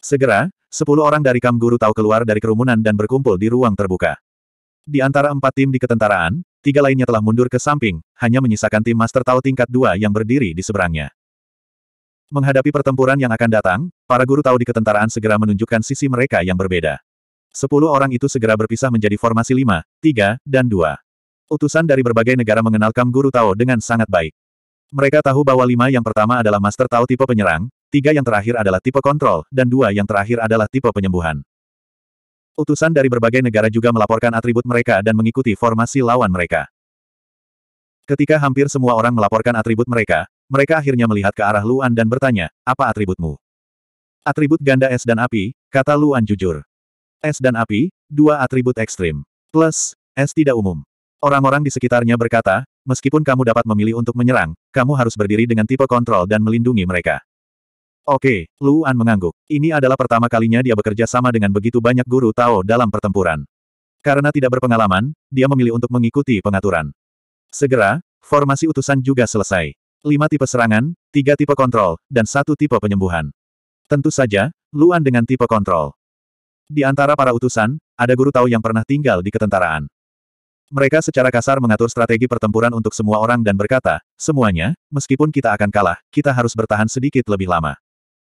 Segera, sepuluh orang dari Kam Guru tahu keluar dari kerumunan dan berkumpul di ruang terbuka. Di antara empat tim di ketentaraan, tiga lainnya telah mundur ke samping, hanya menyisakan tim Master Tao tingkat dua yang berdiri di seberangnya. Menghadapi pertempuran yang akan datang, para guru Tao di ketentaraan segera menunjukkan sisi mereka yang berbeda. Sepuluh orang itu segera berpisah menjadi formasi lima, tiga, dan dua. Utusan dari berbagai negara mengenal Kam Guru Tao dengan sangat baik. Mereka tahu bahwa lima yang pertama adalah Master Tao tipe penyerang, tiga yang terakhir adalah tipe kontrol, dan dua yang terakhir adalah tipe penyembuhan. Utusan dari berbagai negara juga melaporkan atribut mereka dan mengikuti formasi lawan mereka. Ketika hampir semua orang melaporkan atribut mereka, mereka akhirnya melihat ke arah Luan dan bertanya, apa atributmu? Atribut ganda es dan api, kata Luan jujur. Es dan api, dua atribut ekstrim. Plus, es tidak umum. Orang-orang di sekitarnya berkata, meskipun kamu dapat memilih untuk menyerang, kamu harus berdiri dengan tipe kontrol dan melindungi mereka. Oke, Luan mengangguk. Ini adalah pertama kalinya dia bekerja sama dengan begitu banyak guru Tao dalam pertempuran. Karena tidak berpengalaman, dia memilih untuk mengikuti pengaturan. Segera, formasi utusan juga selesai. Lima tipe serangan, tiga tipe kontrol, dan satu tipe penyembuhan. Tentu saja, Luan dengan tipe kontrol. Di antara para utusan, ada guru Tao yang pernah tinggal di ketentaraan. Mereka secara kasar mengatur strategi pertempuran untuk semua orang dan berkata, semuanya, meskipun kita akan kalah, kita harus bertahan sedikit lebih lama.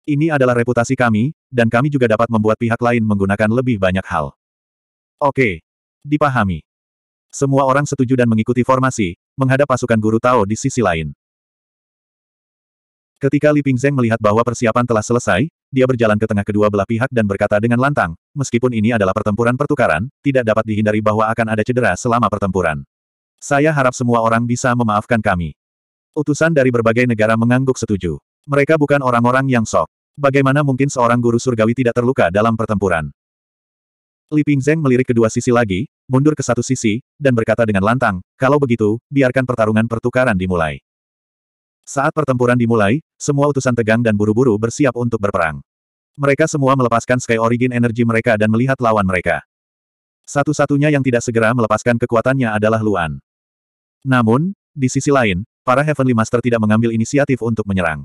Ini adalah reputasi kami, dan kami juga dapat membuat pihak lain menggunakan lebih banyak hal. Oke. Dipahami. Semua orang setuju dan mengikuti formasi, menghadap pasukan guru Tao di sisi lain. Ketika Li Pingzeng melihat bahwa persiapan telah selesai, dia berjalan ke tengah kedua belah pihak dan berkata dengan lantang, meskipun ini adalah pertempuran pertukaran, tidak dapat dihindari bahwa akan ada cedera selama pertempuran. Saya harap semua orang bisa memaafkan kami. Utusan dari berbagai negara mengangguk setuju. Mereka bukan orang-orang yang sok. Bagaimana mungkin seorang guru surgawi tidak terluka dalam pertempuran? Li Pingzeng melirik kedua sisi lagi, mundur ke satu sisi, dan berkata dengan lantang, kalau begitu, biarkan pertarungan pertukaran dimulai. Saat pertempuran dimulai, semua utusan tegang dan buru-buru bersiap untuk berperang. Mereka semua melepaskan Sky Origin energi mereka dan melihat lawan mereka. Satu-satunya yang tidak segera melepaskan kekuatannya adalah Luan. Namun, di sisi lain, para Heavenly Master tidak mengambil inisiatif untuk menyerang.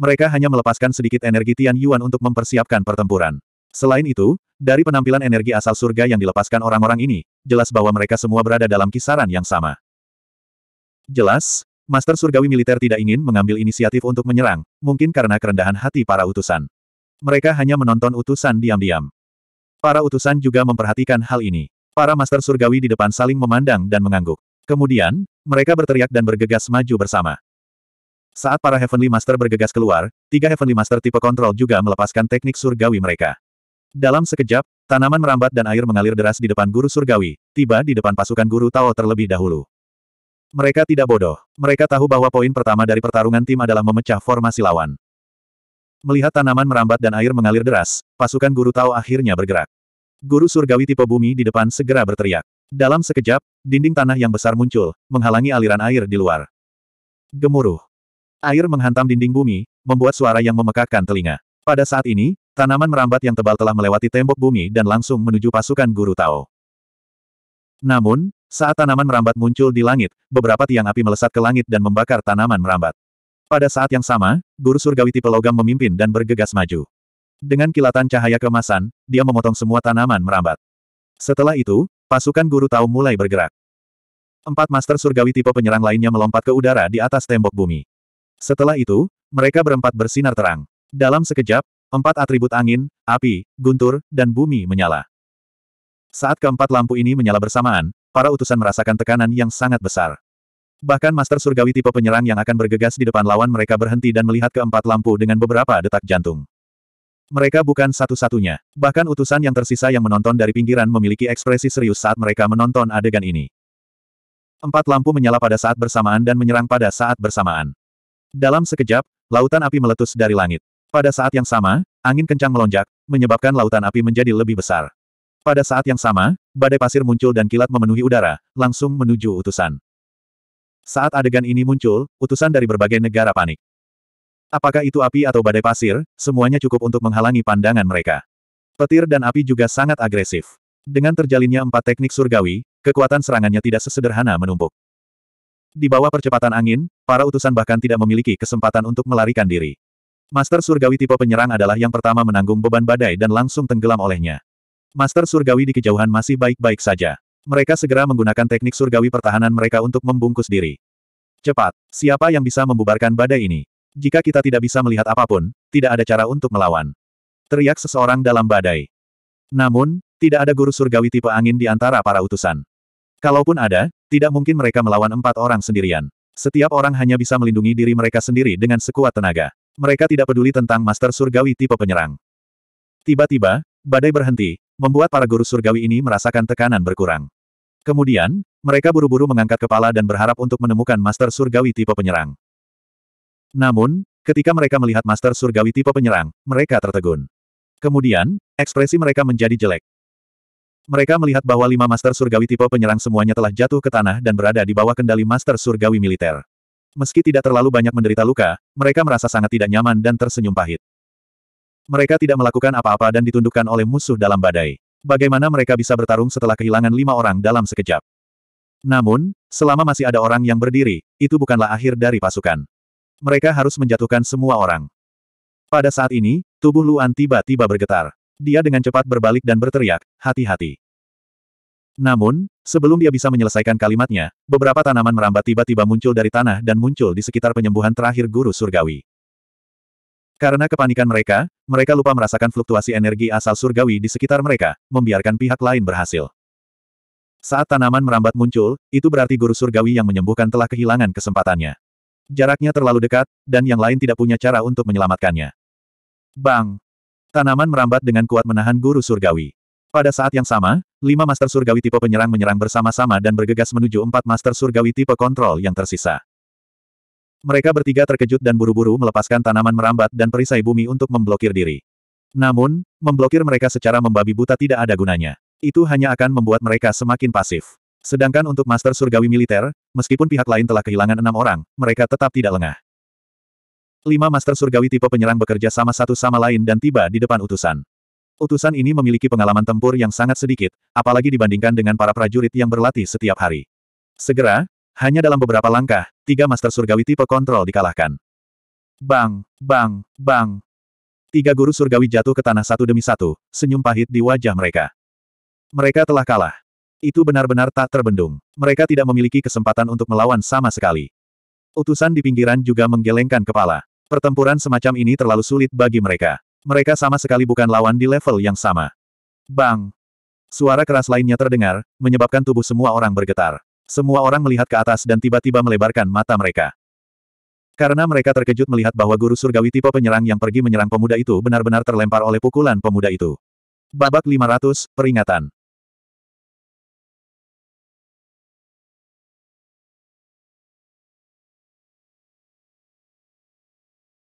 Mereka hanya melepaskan sedikit energi Tian Yuan untuk mempersiapkan pertempuran. Selain itu, dari penampilan energi asal surga yang dilepaskan orang-orang ini, jelas bahwa mereka semua berada dalam kisaran yang sama. Jelas, Master Surgawi Militer tidak ingin mengambil inisiatif untuk menyerang, mungkin karena kerendahan hati para utusan. Mereka hanya menonton utusan diam-diam. Para utusan juga memperhatikan hal ini. Para Master Surgawi di depan saling memandang dan mengangguk. Kemudian, mereka berteriak dan bergegas maju bersama. Saat para Heavenly Master bergegas keluar, tiga Heavenly Master tipe kontrol juga melepaskan teknik surgawi mereka. Dalam sekejap, tanaman merambat dan air mengalir deras di depan guru surgawi, tiba di depan pasukan guru Tao terlebih dahulu. Mereka tidak bodoh. Mereka tahu bahwa poin pertama dari pertarungan tim adalah memecah formasi lawan. Melihat tanaman merambat dan air mengalir deras, pasukan guru Tao akhirnya bergerak. Guru surgawi tipe bumi di depan segera berteriak. Dalam sekejap, dinding tanah yang besar muncul, menghalangi aliran air di luar. Gemuruh. Air menghantam dinding bumi, membuat suara yang memekakkan telinga. Pada saat ini, tanaman merambat yang tebal telah melewati tembok bumi dan langsung menuju pasukan guru Tao. Namun, saat tanaman merambat muncul di langit, beberapa tiang api melesat ke langit dan membakar tanaman merambat. Pada saat yang sama, Guru Surgawi tipe logam memimpin dan bergegas maju. Dengan kilatan cahaya kemasan, dia memotong semua tanaman merambat. Setelah itu, pasukan Guru Tao mulai bergerak. Empat master surgawi tipe penyerang lainnya melompat ke udara di atas tembok bumi. Setelah itu, mereka berempat bersinar terang. Dalam sekejap, empat atribut angin, api, guntur, dan bumi menyala. Saat keempat lampu ini menyala bersamaan, para utusan merasakan tekanan yang sangat besar. Bahkan Master Surgawi tipe penyerang yang akan bergegas di depan lawan mereka berhenti dan melihat keempat lampu dengan beberapa detak jantung. Mereka bukan satu-satunya. Bahkan utusan yang tersisa yang menonton dari pinggiran memiliki ekspresi serius saat mereka menonton adegan ini. Empat lampu menyala pada saat bersamaan dan menyerang pada saat bersamaan. Dalam sekejap, lautan api meletus dari langit. Pada saat yang sama, angin kencang melonjak, menyebabkan lautan api menjadi lebih besar. Pada saat yang sama, badai pasir muncul dan kilat memenuhi udara, langsung menuju utusan. Saat adegan ini muncul, utusan dari berbagai negara panik. Apakah itu api atau badai pasir, semuanya cukup untuk menghalangi pandangan mereka. Petir dan api juga sangat agresif. Dengan terjalinnya empat teknik surgawi, kekuatan serangannya tidak sesederhana menumpuk. Di bawah percepatan angin, Para utusan bahkan tidak memiliki kesempatan untuk melarikan diri. Master Surgawi tipe penyerang adalah yang pertama menanggung beban badai dan langsung tenggelam olehnya. Master Surgawi di kejauhan masih baik-baik saja. Mereka segera menggunakan teknik Surgawi pertahanan mereka untuk membungkus diri. Cepat, siapa yang bisa membubarkan badai ini? Jika kita tidak bisa melihat apapun, tidak ada cara untuk melawan. Teriak seseorang dalam badai. Namun, tidak ada guru surgawi tipe angin di antara para utusan. Kalaupun ada, tidak mungkin mereka melawan empat orang sendirian. Setiap orang hanya bisa melindungi diri mereka sendiri dengan sekuat tenaga. Mereka tidak peduli tentang master surgawi tipe penyerang. Tiba-tiba, badai berhenti, membuat para guru surgawi ini merasakan tekanan berkurang. Kemudian, mereka buru-buru mengangkat kepala dan berharap untuk menemukan master surgawi tipe penyerang. Namun, ketika mereka melihat master surgawi tipe penyerang, mereka tertegun. Kemudian, ekspresi mereka menjadi jelek. Mereka melihat bahwa lima master surgawi tipe penyerang semuanya telah jatuh ke tanah dan berada di bawah kendali master surgawi militer. Meski tidak terlalu banyak menderita luka, mereka merasa sangat tidak nyaman dan tersenyum pahit. Mereka tidak melakukan apa-apa dan ditundukkan oleh musuh dalam badai. Bagaimana mereka bisa bertarung setelah kehilangan lima orang dalam sekejap? Namun, selama masih ada orang yang berdiri, itu bukanlah akhir dari pasukan. Mereka harus menjatuhkan semua orang. Pada saat ini, tubuh Luan tiba-tiba bergetar. Dia dengan cepat berbalik dan berteriak, hati-hati. Namun, sebelum dia bisa menyelesaikan kalimatnya, beberapa tanaman merambat tiba-tiba muncul dari tanah dan muncul di sekitar penyembuhan terakhir guru surgawi. Karena kepanikan mereka, mereka lupa merasakan fluktuasi energi asal surgawi di sekitar mereka, membiarkan pihak lain berhasil. Saat tanaman merambat muncul, itu berarti guru surgawi yang menyembuhkan telah kehilangan kesempatannya. Jaraknya terlalu dekat, dan yang lain tidak punya cara untuk menyelamatkannya. Bang! Tanaman merambat dengan kuat menahan guru surgawi. Pada saat yang sama, lima master surgawi tipe penyerang menyerang bersama-sama dan bergegas menuju empat master surgawi tipe kontrol yang tersisa. Mereka bertiga terkejut dan buru-buru melepaskan tanaman merambat dan perisai bumi untuk memblokir diri. Namun, memblokir mereka secara membabi buta tidak ada gunanya. Itu hanya akan membuat mereka semakin pasif. Sedangkan untuk master surgawi militer, meskipun pihak lain telah kehilangan enam orang, mereka tetap tidak lengah. Lima master surgawi tipe penyerang bekerja sama satu sama lain dan tiba di depan utusan. Utusan ini memiliki pengalaman tempur yang sangat sedikit, apalagi dibandingkan dengan para prajurit yang berlatih setiap hari. Segera, hanya dalam beberapa langkah, tiga master surgawi tipe kontrol dikalahkan. Bang, bang, bang. Tiga guru surgawi jatuh ke tanah satu demi satu, senyum pahit di wajah mereka. Mereka telah kalah. Itu benar-benar tak terbendung. Mereka tidak memiliki kesempatan untuk melawan sama sekali. Utusan di pinggiran juga menggelengkan kepala. Pertempuran semacam ini terlalu sulit bagi mereka. Mereka sama sekali bukan lawan di level yang sama. Bang! Suara keras lainnya terdengar, menyebabkan tubuh semua orang bergetar. Semua orang melihat ke atas dan tiba-tiba melebarkan mata mereka. Karena mereka terkejut melihat bahwa guru surgawi tipe penyerang yang pergi menyerang pemuda itu benar-benar terlempar oleh pukulan pemuda itu. Babak 500, Peringatan